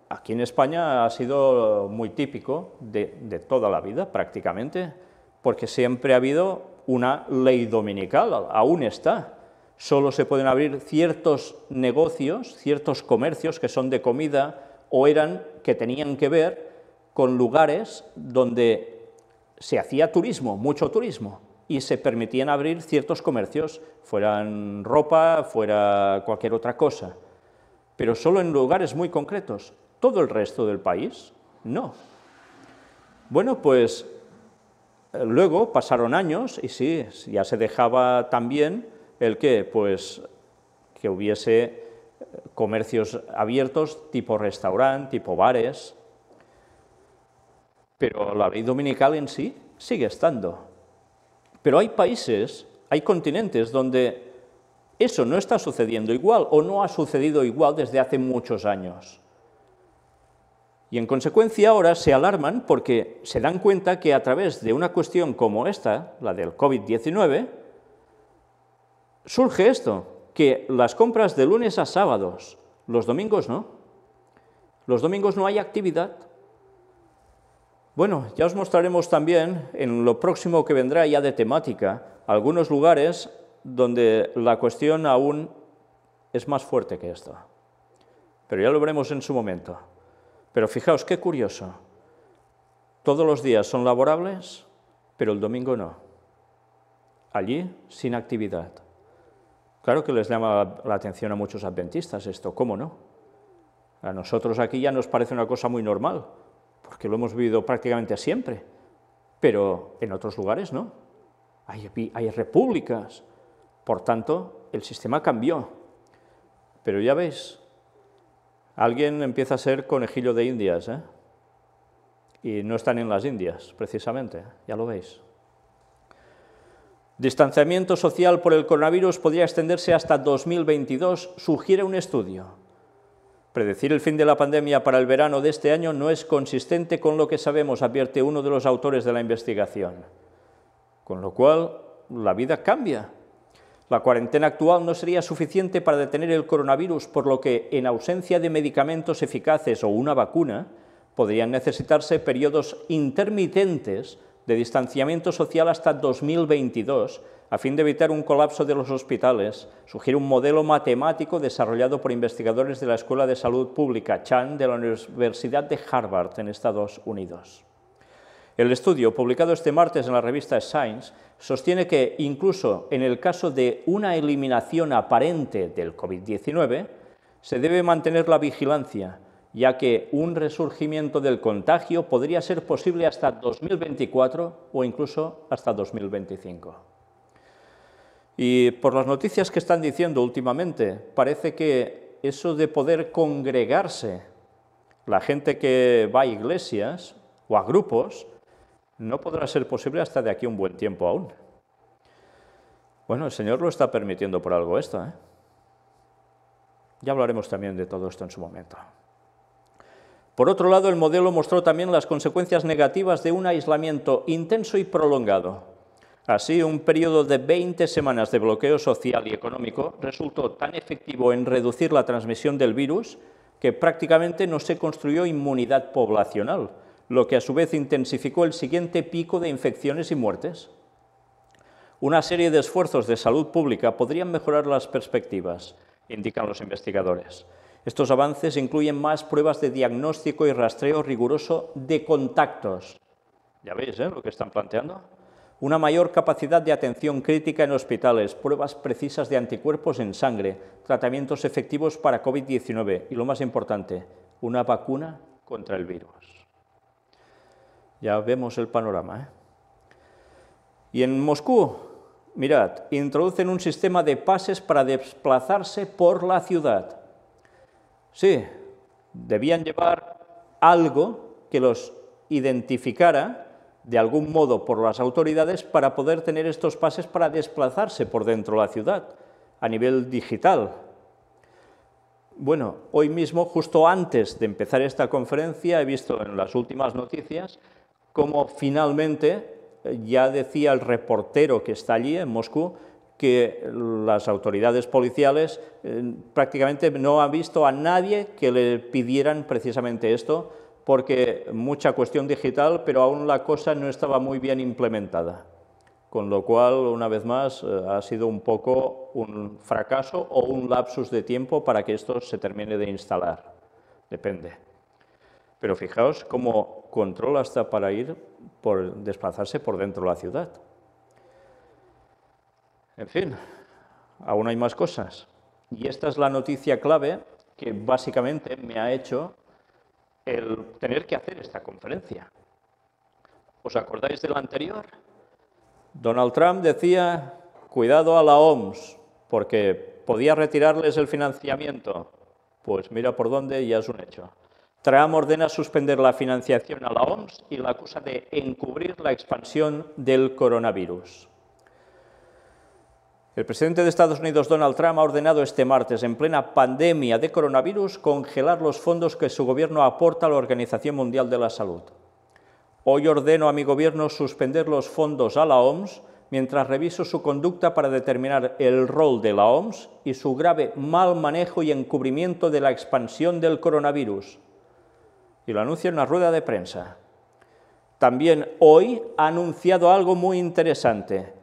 aquí en España ha sido muy típico de, toda la vida prácticamente, porque siempre ha habido una ley dominical, aún está. Solo se pueden abrir ciertos negocios, ciertos comercios que son de comida o eran que tenían que ver con lugares donde se hacía turismo, mucho turismo, y se permitían abrir ciertos comercios, fueran ropa, fuera cualquier otra cosa, pero solo en lugares muy concretos. ¿Todo el resto del país? No. Bueno, pues eh, luego pasaron años y sí, ya se dejaba también el que, pues, que hubiese eh, comercios abiertos tipo restaurante, tipo bares, pero la ley dominical en sí sigue estando. Pero hay países, hay continentes donde eso no está sucediendo igual o no ha sucedido igual desde hace muchos años. Y en consecuencia ahora se alarman porque se dan cuenta que a través de una cuestión como esta, la del COVID-19, surge esto, que las compras de lunes a sábados, los domingos no. Los domingos no hay actividad. Bueno, ya os mostraremos también en lo próximo que vendrá ya de temática algunos lugares donde la cuestión aún es más fuerte que esto. Pero ya lo veremos en su momento. Pero fijaos, qué curioso. Todos los días son laborables, pero el domingo no. Allí, sin actividad. Claro que les llama la atención a muchos adventistas esto, ¿cómo no? A nosotros aquí ya nos parece una cosa muy normal, porque lo hemos vivido prácticamente siempre, pero en otros lugares no. Hay, hay repúblicas, por tanto, el sistema cambió. Pero ya veis, alguien empieza a ser conejillo de indias, ¿eh? y no están en las indias, precisamente, ya lo veis. Distanciamiento social por el coronavirus podría extenderse hasta 2022, sugiere un estudio. Predecir el fin de la pandemia para el verano de este año no es consistente con lo que sabemos, advierte uno de los autores de la investigación. Con lo cual, la vida cambia. La cuarentena actual no sería suficiente para detener el coronavirus, por lo que, en ausencia de medicamentos eficaces o una vacuna, podrían necesitarse periodos intermitentes de distanciamiento social hasta 2022, a fin de evitar un colapso de los hospitales, sugiere un modelo matemático desarrollado por investigadores de la Escuela de Salud Pública Chan de la Universidad de Harvard en Estados Unidos. El estudio, publicado este martes en la revista Science, sostiene que incluso en el caso de una eliminación aparente del COVID-19, se debe mantener la vigilancia, ya que un resurgimiento del contagio podría ser posible hasta 2024 o incluso hasta 2025. Y por las noticias que están diciendo últimamente, parece que eso de poder congregarse, la gente que va a iglesias o a grupos, no podrá ser posible hasta de aquí un buen tiempo aún. Bueno, el Señor lo está permitiendo por algo esto. ¿eh? Ya hablaremos también de todo esto en su momento. Por otro lado, el modelo mostró también las consecuencias negativas de un aislamiento intenso y prolongado. Así, un periodo de 20 semanas de bloqueo social y económico resultó tan efectivo en reducir la transmisión del virus que prácticamente no se construyó inmunidad poblacional, lo que a su vez intensificó el siguiente pico de infecciones y muertes. Una serie de esfuerzos de salud pública podrían mejorar las perspectivas, indican los investigadores. Estos avances incluyen más pruebas de diagnóstico y rastreo riguroso de contactos. Ya veis ¿eh? lo que están planteando. Una mayor capacidad de atención crítica en hospitales, pruebas precisas de anticuerpos en sangre, tratamientos efectivos para COVID-19 y, lo más importante, una vacuna contra el virus. Ya vemos el panorama. ¿eh? Y en Moscú, mirad, introducen un sistema de pases para desplazarse por la ciudad. Sí, debían llevar algo que los identificara de algún modo por las autoridades para poder tener estos pases para desplazarse por dentro de la ciudad a nivel digital. Bueno, hoy mismo, justo antes de empezar esta conferencia, he visto en las últimas noticias como finalmente eh, ya decía el reportero que está allí en Moscú, que las autoridades policiales eh, prácticamente no han visto a nadie que le pidieran precisamente esto, porque mucha cuestión digital, pero aún la cosa no estaba muy bien implementada. Con lo cual, una vez más, eh, ha sido un poco un fracaso o un lapsus de tiempo para que esto se termine de instalar. Depende. Pero fijaos cómo controla hasta para ir por desplazarse por dentro de la ciudad. En fin, aún hay más cosas. Y esta es la noticia clave que básicamente me ha hecho el tener que hacer esta conferencia. ¿Os acordáis de la anterior? Donald Trump decía, cuidado a la OMS, porque podía retirarles el financiamiento. Pues mira por dónde ya es un hecho. Trump ordena suspender la financiación a la OMS y la acusa de encubrir la expansión del coronavirus. El presidente de Estados Unidos, Donald Trump, ha ordenado este martes, en plena pandemia de coronavirus, congelar los fondos que su gobierno aporta a la Organización Mundial de la Salud. Hoy ordeno a mi gobierno suspender los fondos a la OMS mientras reviso su conducta para determinar el rol de la OMS y su grave mal manejo y encubrimiento de la expansión del coronavirus, y lo anuncia en una rueda de prensa. También hoy ha anunciado algo muy interesante.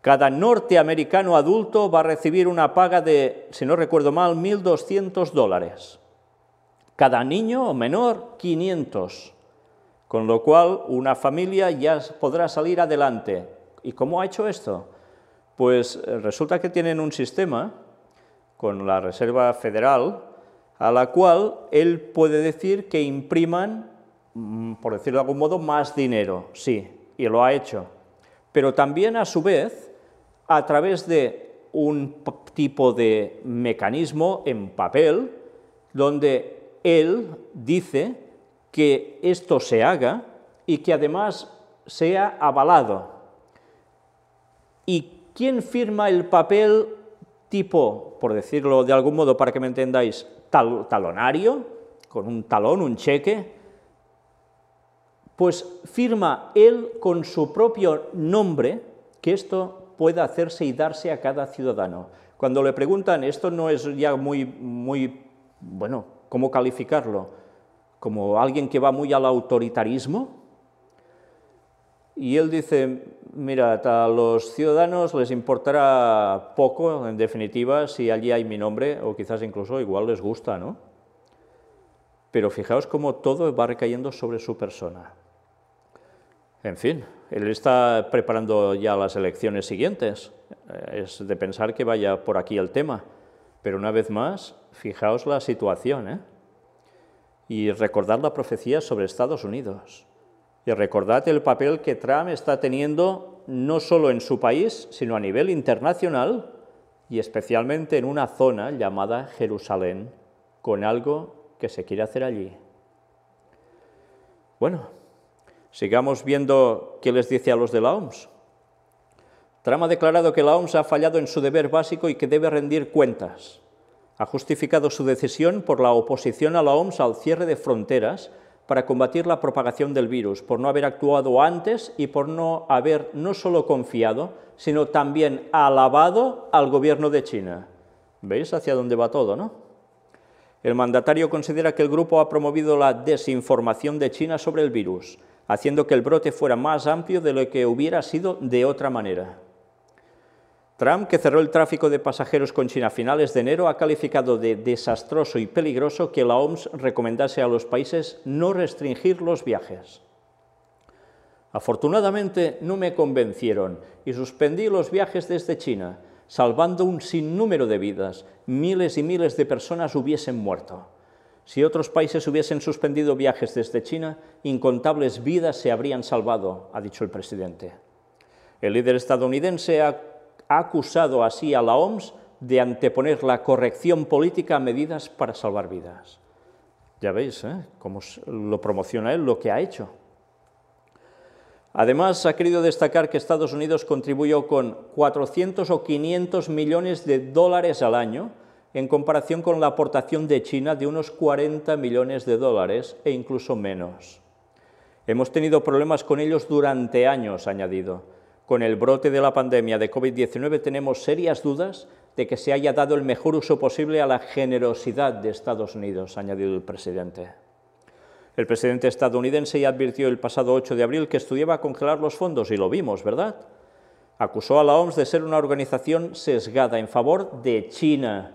Cada norteamericano adulto va a recibir una paga de, si no recuerdo mal, 1.200 dólares. Cada niño o menor, 500. Con lo cual, una familia ya podrá salir adelante. ¿Y cómo ha hecho esto? Pues resulta que tienen un sistema con la Reserva Federal, a la cual él puede decir que impriman, mm, por decirlo de algún modo, más dinero, sí, y lo ha hecho. Pero también, a su vez, a través de un tipo de mecanismo en papel, donde él dice que esto se haga y que además sea avalado. ¿Y quién firma el papel tipo, por decirlo de algún modo para que me entendáis, talonario, con un talón, un cheque, pues firma él con su propio nombre que esto pueda hacerse y darse a cada ciudadano. Cuando le preguntan, esto no es ya muy, muy, bueno, ¿cómo calificarlo? Como alguien que va muy al autoritarismo. Y él dice, Mira, a los ciudadanos les importará poco, en definitiva, si allí hay mi nombre, o quizás incluso igual les gusta, ¿no? Pero fijaos cómo todo va recayendo sobre su persona. En fin, él está preparando ya las elecciones siguientes. Eh, es de pensar que vaya por aquí el tema. Pero una vez más, fijaos la situación, ¿eh? Y recordad la profecía sobre Estados Unidos. Y recordad el papel que Trump está teniendo no solo en su país, sino a nivel internacional y especialmente en una zona llamada Jerusalén, con algo que se quiere hacer allí. Bueno, sigamos viendo qué les dice a los de la OMS. Trump ha declarado que la OMS ha fallado en su deber básico y que debe rendir cuentas. Ha justificado su decisión por la oposición a la OMS al cierre de fronteras para combatir la propagación del virus, por no haber actuado antes y por no haber no solo confiado, sino también alabado al gobierno de China. ¿Veis hacia dónde va todo, no? El mandatario considera que el grupo ha promovido la desinformación de China sobre el virus, haciendo que el brote fuera más amplio de lo que hubiera sido de otra manera. Trump, que cerró el tráfico de pasajeros con China a finales de enero, ha calificado de desastroso y peligroso que la OMS recomendase a los países no restringir los viajes. Afortunadamente no me convencieron y suspendí los viajes desde China, salvando un sinnúmero de vidas. Miles y miles de personas hubiesen muerto. Si otros países hubiesen suspendido viajes desde China, incontables vidas se habrían salvado, ha dicho el presidente. El líder estadounidense ha ha acusado así a la OMS de anteponer la corrección política a medidas para salvar vidas. Ya veis ¿eh? cómo lo promociona él, lo que ha hecho. Además, ha querido destacar que Estados Unidos contribuyó con 400 o 500 millones de dólares al año, en comparación con la aportación de China de unos 40 millones de dólares e incluso menos. Hemos tenido problemas con ellos durante años, ha añadido con el brote de la pandemia de COVID-19 tenemos serias dudas de que se haya dado el mejor uso posible a la generosidad de Estados Unidos, añadió el presidente. El presidente estadounidense ya advirtió el pasado 8 de abril que estudiaba congelar los fondos, y lo vimos, ¿verdad? Acusó a la OMS de ser una organización sesgada en favor de China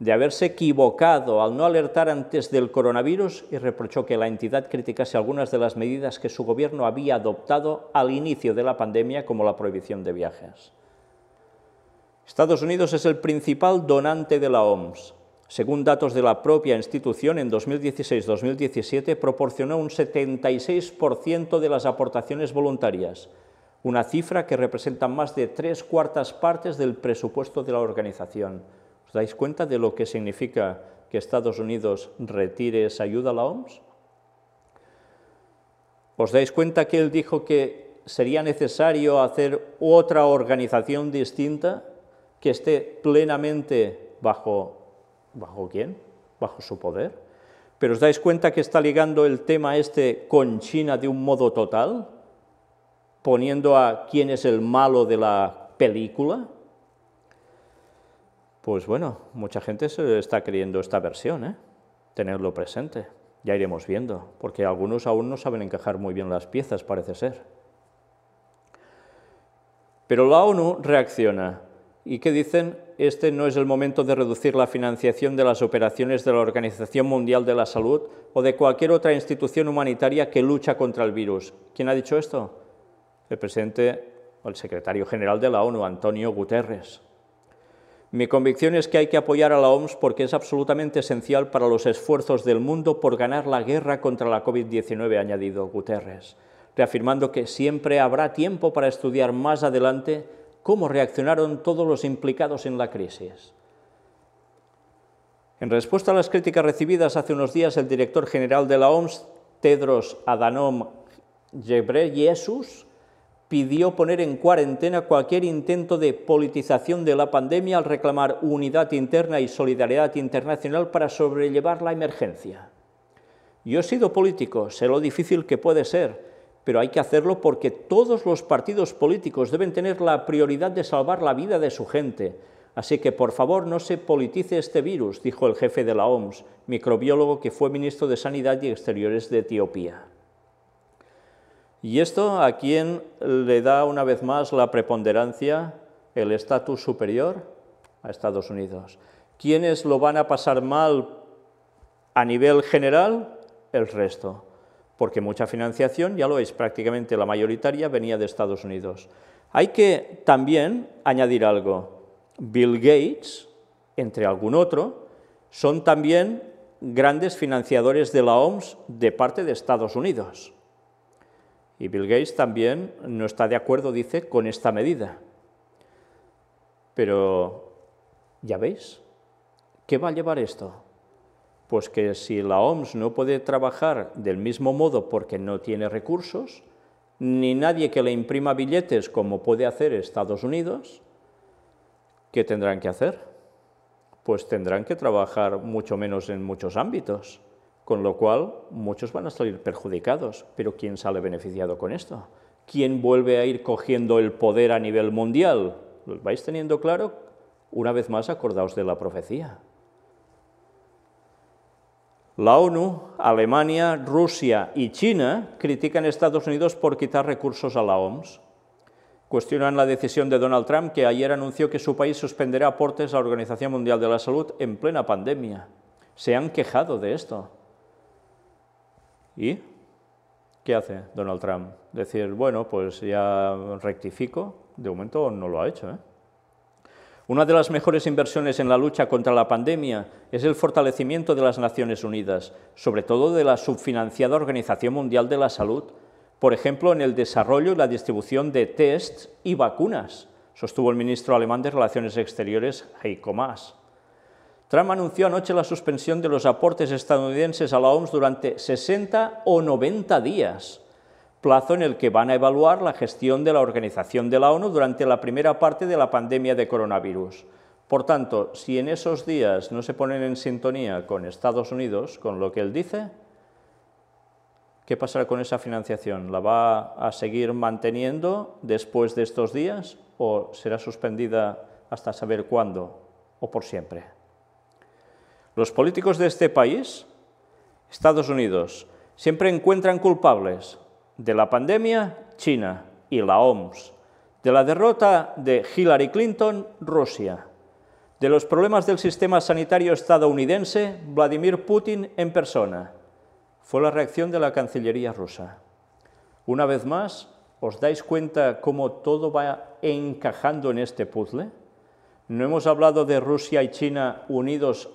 de haberse equivocado al no alertar antes del coronavirus y reprochó que la entidad criticase algunas de las medidas que su gobierno había adoptado al inicio de la pandemia, como la prohibición de viajes. Estados Unidos es el principal donante de la OMS. Según datos de la propia institución, en 2016-2017 proporcionó un 76% de las aportaciones voluntarias, una cifra que representa más de tres cuartas partes del presupuesto de la organización dais cuenta de lo que significa que Estados Unidos retire esa ayuda a la OMS? ¿Os dais cuenta que él dijo que sería necesario hacer otra organización distinta que esté plenamente bajo, ¿bajo quién? Bajo su poder. Pero os dais cuenta que está ligando el tema este con China de un modo total, poniendo a quién es el malo de la película, pues bueno, mucha gente se está creyendo esta versión, ¿eh? tenerlo presente. Ya iremos viendo, porque algunos aún no saben encajar muy bien las piezas, parece ser. Pero la ONU reacciona. ¿Y qué dicen? Este no es el momento de reducir la financiación de las operaciones de la Organización Mundial de la Salud o de cualquier otra institución humanitaria que lucha contra el virus. ¿Quién ha dicho esto? El presidente o el secretario general de la ONU, Antonio Guterres. Mi convicción es que hay que apoyar a la OMS porque es absolutamente esencial para los esfuerzos del mundo por ganar la guerra contra la COVID-19, ha añadido Guterres, reafirmando que siempre habrá tiempo para estudiar más adelante cómo reaccionaron todos los implicados en la crisis. En respuesta a las críticas recibidas hace unos días, el director general de la OMS, Tedros Adhanom Ghebreyesus, pidió poner en cuarentena cualquier intento de politización de la pandemia al reclamar unidad interna y solidaridad internacional para sobrellevar la emergencia. Yo he sido político, sé lo difícil que puede ser, pero hay que hacerlo porque todos los partidos políticos deben tener la prioridad de salvar la vida de su gente. Así que por favor no se politice este virus, dijo el jefe de la OMS, microbiólogo que fue ministro de Sanidad y Exteriores de Etiopía. Y esto a quién le da una vez más la preponderancia, el estatus superior a Estados Unidos. ¿Quiénes lo van a pasar mal a nivel general? El resto, porque mucha financiación, ya lo es, prácticamente la mayoritaria venía de Estados Unidos. Hay que también añadir algo. Bill Gates, entre algún otro, son también grandes financiadores de la OMS de parte de Estados Unidos. Y Bill Gates también no está de acuerdo, dice, con esta medida. Pero, ¿ya veis? ¿Qué va a llevar esto? Pues que si la OMS no puede trabajar del mismo modo porque no tiene recursos, ni nadie que le imprima billetes como puede hacer Estados Unidos, ¿qué tendrán que hacer? Pues tendrán que trabajar mucho menos en muchos ámbitos. Con lo cual, muchos van a salir perjudicados, pero ¿quién sale beneficiado con esto? ¿Quién vuelve a ir cogiendo el poder a nivel mundial? ¿Lo vais teniendo claro? Una vez más, acordaos de la profecía. La ONU, Alemania, Rusia y China critican a Estados Unidos por quitar recursos a la OMS. Cuestionan la decisión de Donald Trump, que ayer anunció que su país suspenderá aportes a la Organización Mundial de la Salud en plena pandemia. Se han quejado de esto. ¿Y qué hace Donald Trump? Decir, bueno, pues ya rectifico. De momento no lo ha hecho. ¿eh? Una de las mejores inversiones en la lucha contra la pandemia es el fortalecimiento de las Naciones Unidas, sobre todo de la subfinanciada Organización Mundial de la Salud, por ejemplo, en el desarrollo y la distribución de tests y vacunas, sostuvo el ministro alemán de Relaciones Exteriores Heiko Maas. Trump anunció anoche la suspensión de los aportes estadounidenses a la OMS durante 60 o 90 días, plazo en el que van a evaluar la gestión de la organización de la ONU durante la primera parte de la pandemia de coronavirus. Por tanto, si en esos días no se ponen en sintonía con Estados Unidos, con lo que él dice, ¿qué pasará con esa financiación? ¿La va a seguir manteniendo después de estos días o será suspendida hasta saber cuándo o por siempre? Los políticos de este país, Estados Unidos, siempre encuentran culpables de la pandemia, China y la OMS, de la derrota de Hillary Clinton, Rusia, de los problemas del sistema sanitario estadounidense, Vladimir Putin en persona. Fue la reacción de la Cancillería rusa. Una vez más, ¿os dais cuenta cómo todo va encajando en este puzzle? No hemos hablado de Rusia y China unidos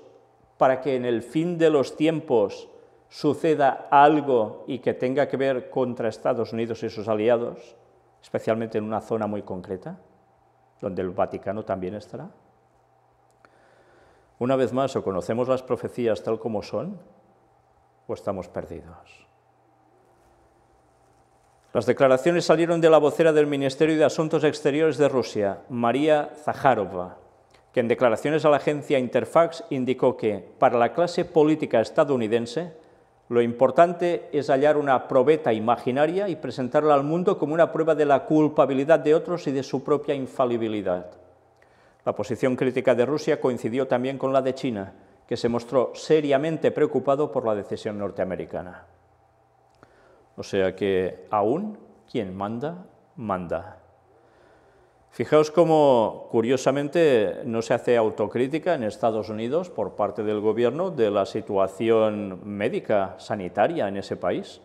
para que en el fin de los tiempos suceda algo y que tenga que ver contra Estados Unidos y sus aliados, especialmente en una zona muy concreta, donde el Vaticano también estará? Una vez más, o conocemos las profecías tal como son, o estamos perdidos. Las declaraciones salieron de la vocera del Ministerio de Asuntos Exteriores de Rusia, María Zaharova, que en declaraciones a la agencia Interfax indicó que para la clase política estadounidense lo importante es hallar una probeta imaginaria y presentarla al mundo como una prueba de la culpabilidad de otros y de su propia infalibilidad. La posición crítica de Rusia coincidió también con la de China, que se mostró seriamente preocupado por la decisión norteamericana. O sea que aún quien manda, manda. Fijaos cómo, curiosamente, no se hace autocrítica en Estados Unidos por parte del gobierno de la situación médica, sanitaria en ese país,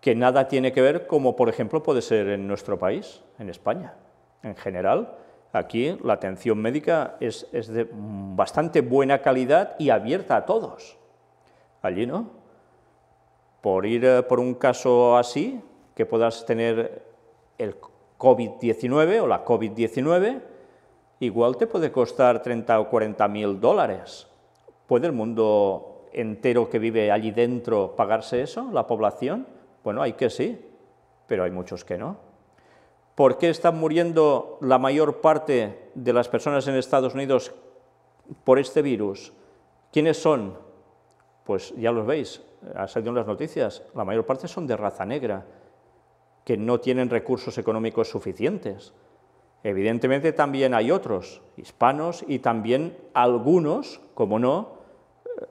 que nada tiene que ver como, por ejemplo, puede ser en nuestro país, en España. En general, aquí la atención médica es, de bastante buena calidad y abierta a todos. Allí no. Por ir eh, por un caso así, que puedas tener el COVID-19 o la COVID-19, igual te puede costar 30 o 40 mil dólares. ¿Puede el mundo entero que vive allí dentro pagarse eso, la población? Bueno, hay que sí, pero hay muchos que no. ¿Por qué están muriendo la mayor parte de las personas en Estados Unidos por este virus? ¿Quiénes son? Pues ya los veis, ha salido en las noticias, la mayor parte son de raza negra que no tienen recursos económicos suficientes. Evidentemente también hay otros, hispanos y también algunos, como no,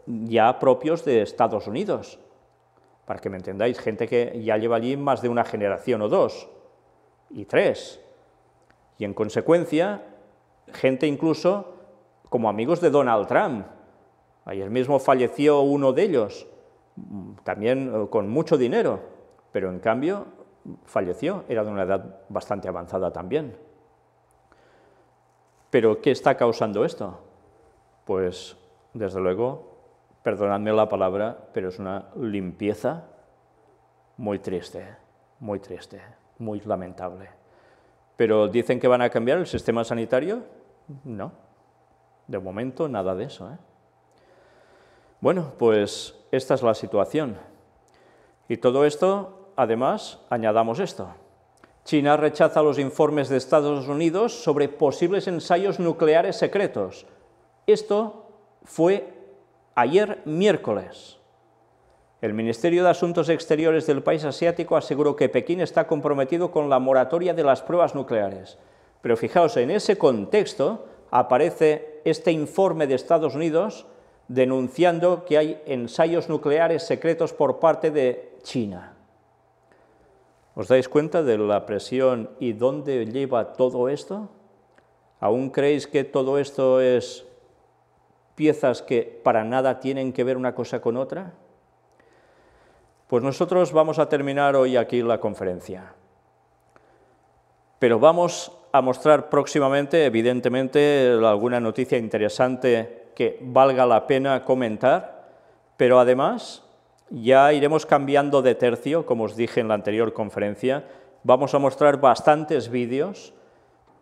ya propios de Estados Unidos. Para que me entendáis, gente que ya lleva allí más de una generación o dos, y tres. Y en consecuencia, gente incluso como amigos de Donald Trump. Ayer mismo falleció uno de ellos, mm, también eh, con mucho dinero, pero en cambio falleció, era de una edad bastante avanzada también. Pero ¿qué está causando esto? Pues, desde luego, perdonadme la palabra, pero es una limpieza muy triste, muy triste, muy lamentable. Pero dicen que van a cambiar el sistema sanitario. No, de momento nada de eso. ¿eh? Bueno, pues esta es la situación. Y todo esto además, añadamos esto. China rechaza los informes de Estados Unidos sobre posibles ensayos nucleares secretos. Esto fue ayer miércoles. El Ministerio de Asuntos Exteriores del país asiático aseguró que Pekín está comprometido con la moratoria de las pruebas nucleares. Pero fijaos, en ese contexto aparece este informe de Estados Unidos denunciando que hay ensayos nucleares secretos por parte de China. ¿Os dais cuenta de la presión y dónde lleva todo esto? ¿Aún creéis que todo esto es piezas que para nada tienen que ver una cosa con otra? Pues nosotros vamos a terminar hoy aquí la conferencia. Pero vamos a mostrar próximamente, evidentemente, alguna noticia interesante que valga la pena comentar, pero además ya iremos cambiando de tercio, como os dije en la anterior conferencia. Vamos a mostrar bastantes vídeos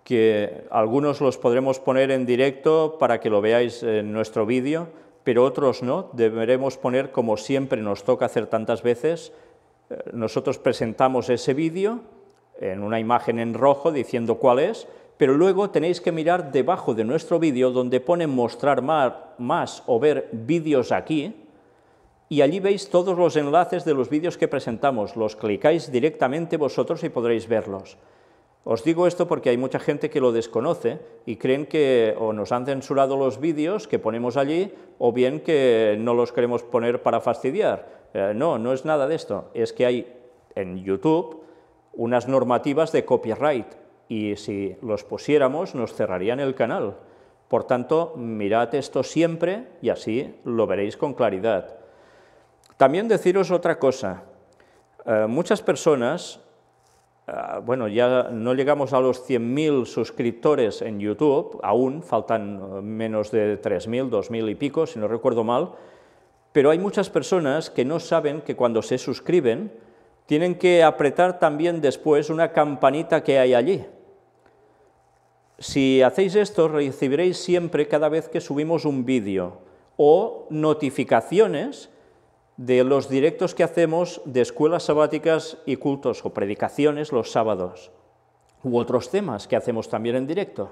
que algunos los podremos poner en directo para que lo veáis en nuestro vídeo, pero otros no. Deberemos poner, como siempre nos toca hacer tantas veces, eh, nosotros presentamos ese vídeo en una imagen en rojo diciendo cuál es, pero luego tenéis que mirar debajo de nuestro vídeo donde pone mostrar más, más o ver vídeos aquí, y allí veis todos los enlaces de los vídeos que presentamos. Los clicáis directamente vosotros y podréis verlos. Os digo esto porque hay mucha gente que lo desconoce y creen que o nos han censurado los vídeos que ponemos allí o bien que no los queremos poner para fastidiar. Eh, no, no es nada de esto. Es que hay en YouTube unas normativas de copyright y si los pusiéramos nos cerrarían el canal. Por tanto, mirad esto siempre y así lo veréis con claridad. También deciros otra cosa. Eh, muchas personas, eh, bueno, ya no llegamos a los 100.000 suscriptores en YouTube, aún faltan eh, menos de 3.000, 2.000 y pico, si no recuerdo mal, pero hay muchas personas que no saben que cuando se suscriben tienen que apretar también después una campanita que hay allí. Si hacéis esto, recibiréis siempre cada vez que subimos un vídeo o notificaciones de los directos que hacemos de escuelas sabáticas y cultos o predicaciones los sábados, u otros temas que hacemos también en directo.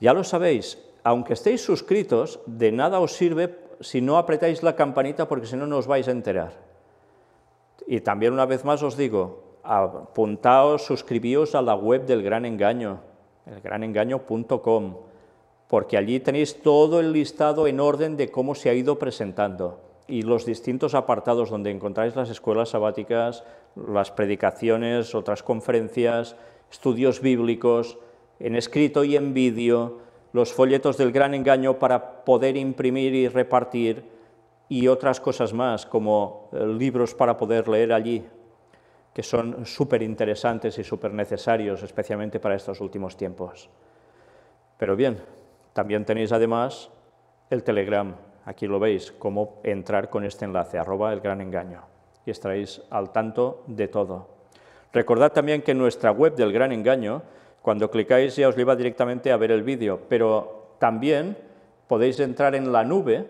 Ya lo sabéis, aunque estéis suscritos, de nada os sirve si no apretáis la campanita porque si no, nos vais a enterar. Y también una vez más os digo, apuntaos, suscribíos a la web del Gran Engaño, elgranengaño.com, porque allí tenéis todo el listado en orden de cómo se ha ido presentando y los distintos apartados donde encontráis las escuelas sabáticas, las predicaciones, otras conferencias, estudios bíblicos, en escrito y en vídeo, los folletos del gran engaño para poder imprimir y repartir y otras cosas más, como eh, libros para poder leer allí, que son súper interesantes y súper necesarios, especialmente para estos últimos tiempos. Pero bien, también tenéis además el Telegram Aquí lo veis, cómo entrar con este enlace, arroba el gran engaño, y estaréis al tanto de todo. Recordad también que nuestra web del gran engaño, cuando clicáis ya os lleva directamente a ver el vídeo, pero también podéis entrar en la nube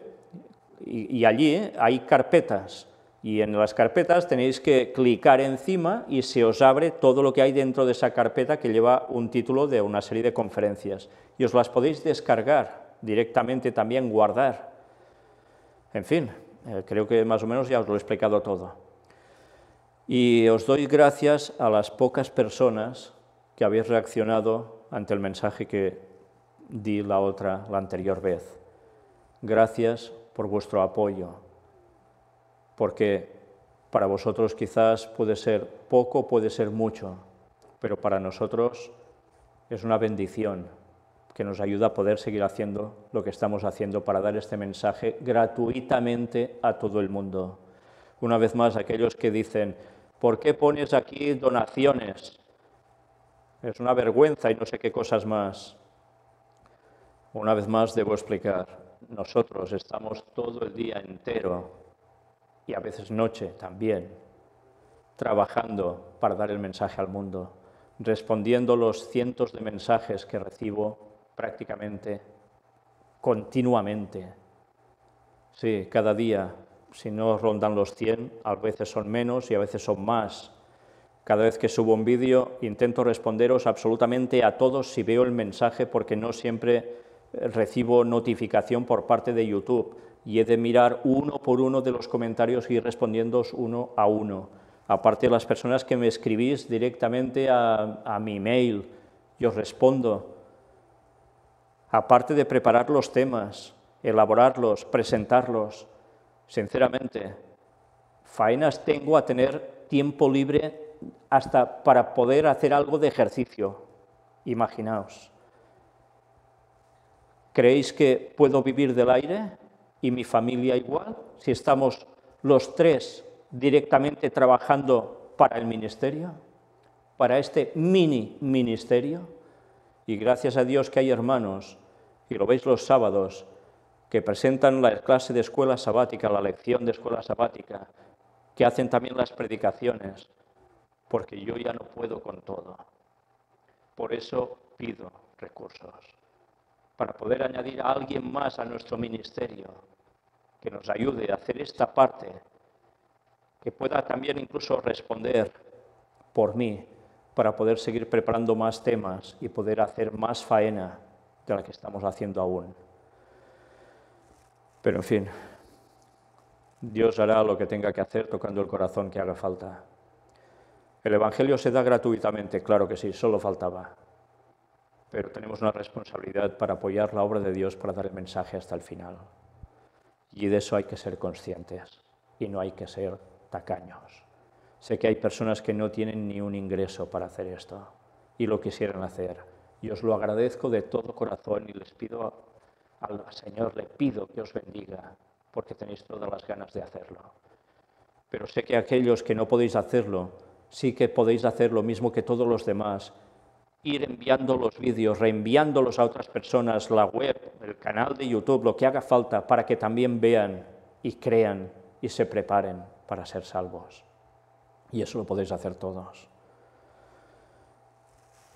y, y allí hay carpetas y en las carpetas tenéis que clicar encima y se os abre todo lo que hay dentro de esa carpeta que lleva un título de una serie de conferencias. Y os las podéis descargar directamente también, guardar. En fin, eh, creo que más o menos ya os lo he explicado todo. Y os doy gracias a las pocas personas que habéis reaccionado ante el mensaje que di la otra, la anterior vez. Gracias por vuestro apoyo, porque para vosotros quizás puede ser poco, puede ser mucho, pero para nosotros es una bendición que nos ayuda a poder seguir haciendo lo que estamos haciendo para dar este mensaje gratuitamente a todo el mundo. Una vez más, aquellos que dicen, ¿por qué pones aquí donaciones? Es una vergüenza y no sé qué cosas más. Una vez más, debo explicar, nosotros estamos todo el día entero y a veces noche también, trabajando para dar el mensaje al mundo, respondiendo los cientos de mensajes que recibo prácticamente, continuamente. Sí, cada día, si no rondan los 100, a veces son menos y a veces son más. Cada vez que subo un vídeo intento responderos absolutamente a todos si veo el mensaje porque no siempre eh, recibo notificación por parte de YouTube y he de mirar uno por uno de los comentarios y ir uno a uno. Aparte de las personas que me escribís directamente a, a mi mail, yo respondo aparte de preparar los temas, elaborarlos, presentarlos, sinceramente, faenas tengo a tener tiempo libre hasta para poder hacer algo de ejercicio. Imaginaos. ¿Creéis que puedo vivir del aire y mi familia igual si estamos los tres directamente trabajando para el ministerio, para este mini ministerio? Y gracias a Dios que hay hermanos y lo veis los sábados, que presentan la clase de escuela sabática, la lección de escuela sabática, que hacen también las predicaciones, porque yo ya no puedo con todo. Por eso pido recursos, para poder añadir a alguien más a nuestro ministerio, que nos ayude a hacer esta parte, que pueda también incluso responder por mí, para poder seguir preparando más temas y poder hacer más faena de la que estamos haciendo aún. Pero en fin, Dios hará lo que tenga que hacer tocando el corazón que haga falta. El Evangelio se da gratuitamente, claro que sí, solo faltaba. Pero tenemos una responsabilidad para apoyar la obra de Dios para dar el mensaje hasta el final. Y de eso hay que ser conscientes y no hay que ser tacaños. Sé que hay personas que no tienen ni un ingreso para hacer esto y lo quisieran hacer y os lo agradezco de todo corazón y les pido al Señor, le pido que os bendiga porque tenéis todas las ganas de hacerlo. Pero sé que aquellos que no podéis hacerlo, sí que podéis hacer lo mismo que todos los demás, ir enviando los vídeos, reenviándolos a otras personas, la web, el canal de YouTube, lo que haga falta, para que también vean y crean y se preparen para ser salvos. Y eso lo podéis hacer todos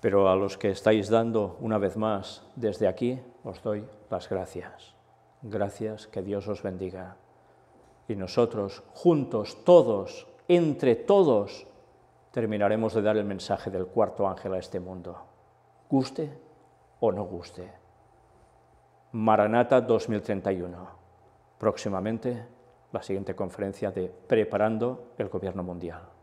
pero a los que estáis dando una vez más desde aquí, os doy las gracias. Gracias, que Dios os bendiga. Y nosotros, juntos, todos, entre todos, terminaremos de dar el mensaje del cuarto ángel a este mundo. Guste o no guste. Maranata 2031. Próximamente, la siguiente conferencia de Preparando el Gobierno Mundial.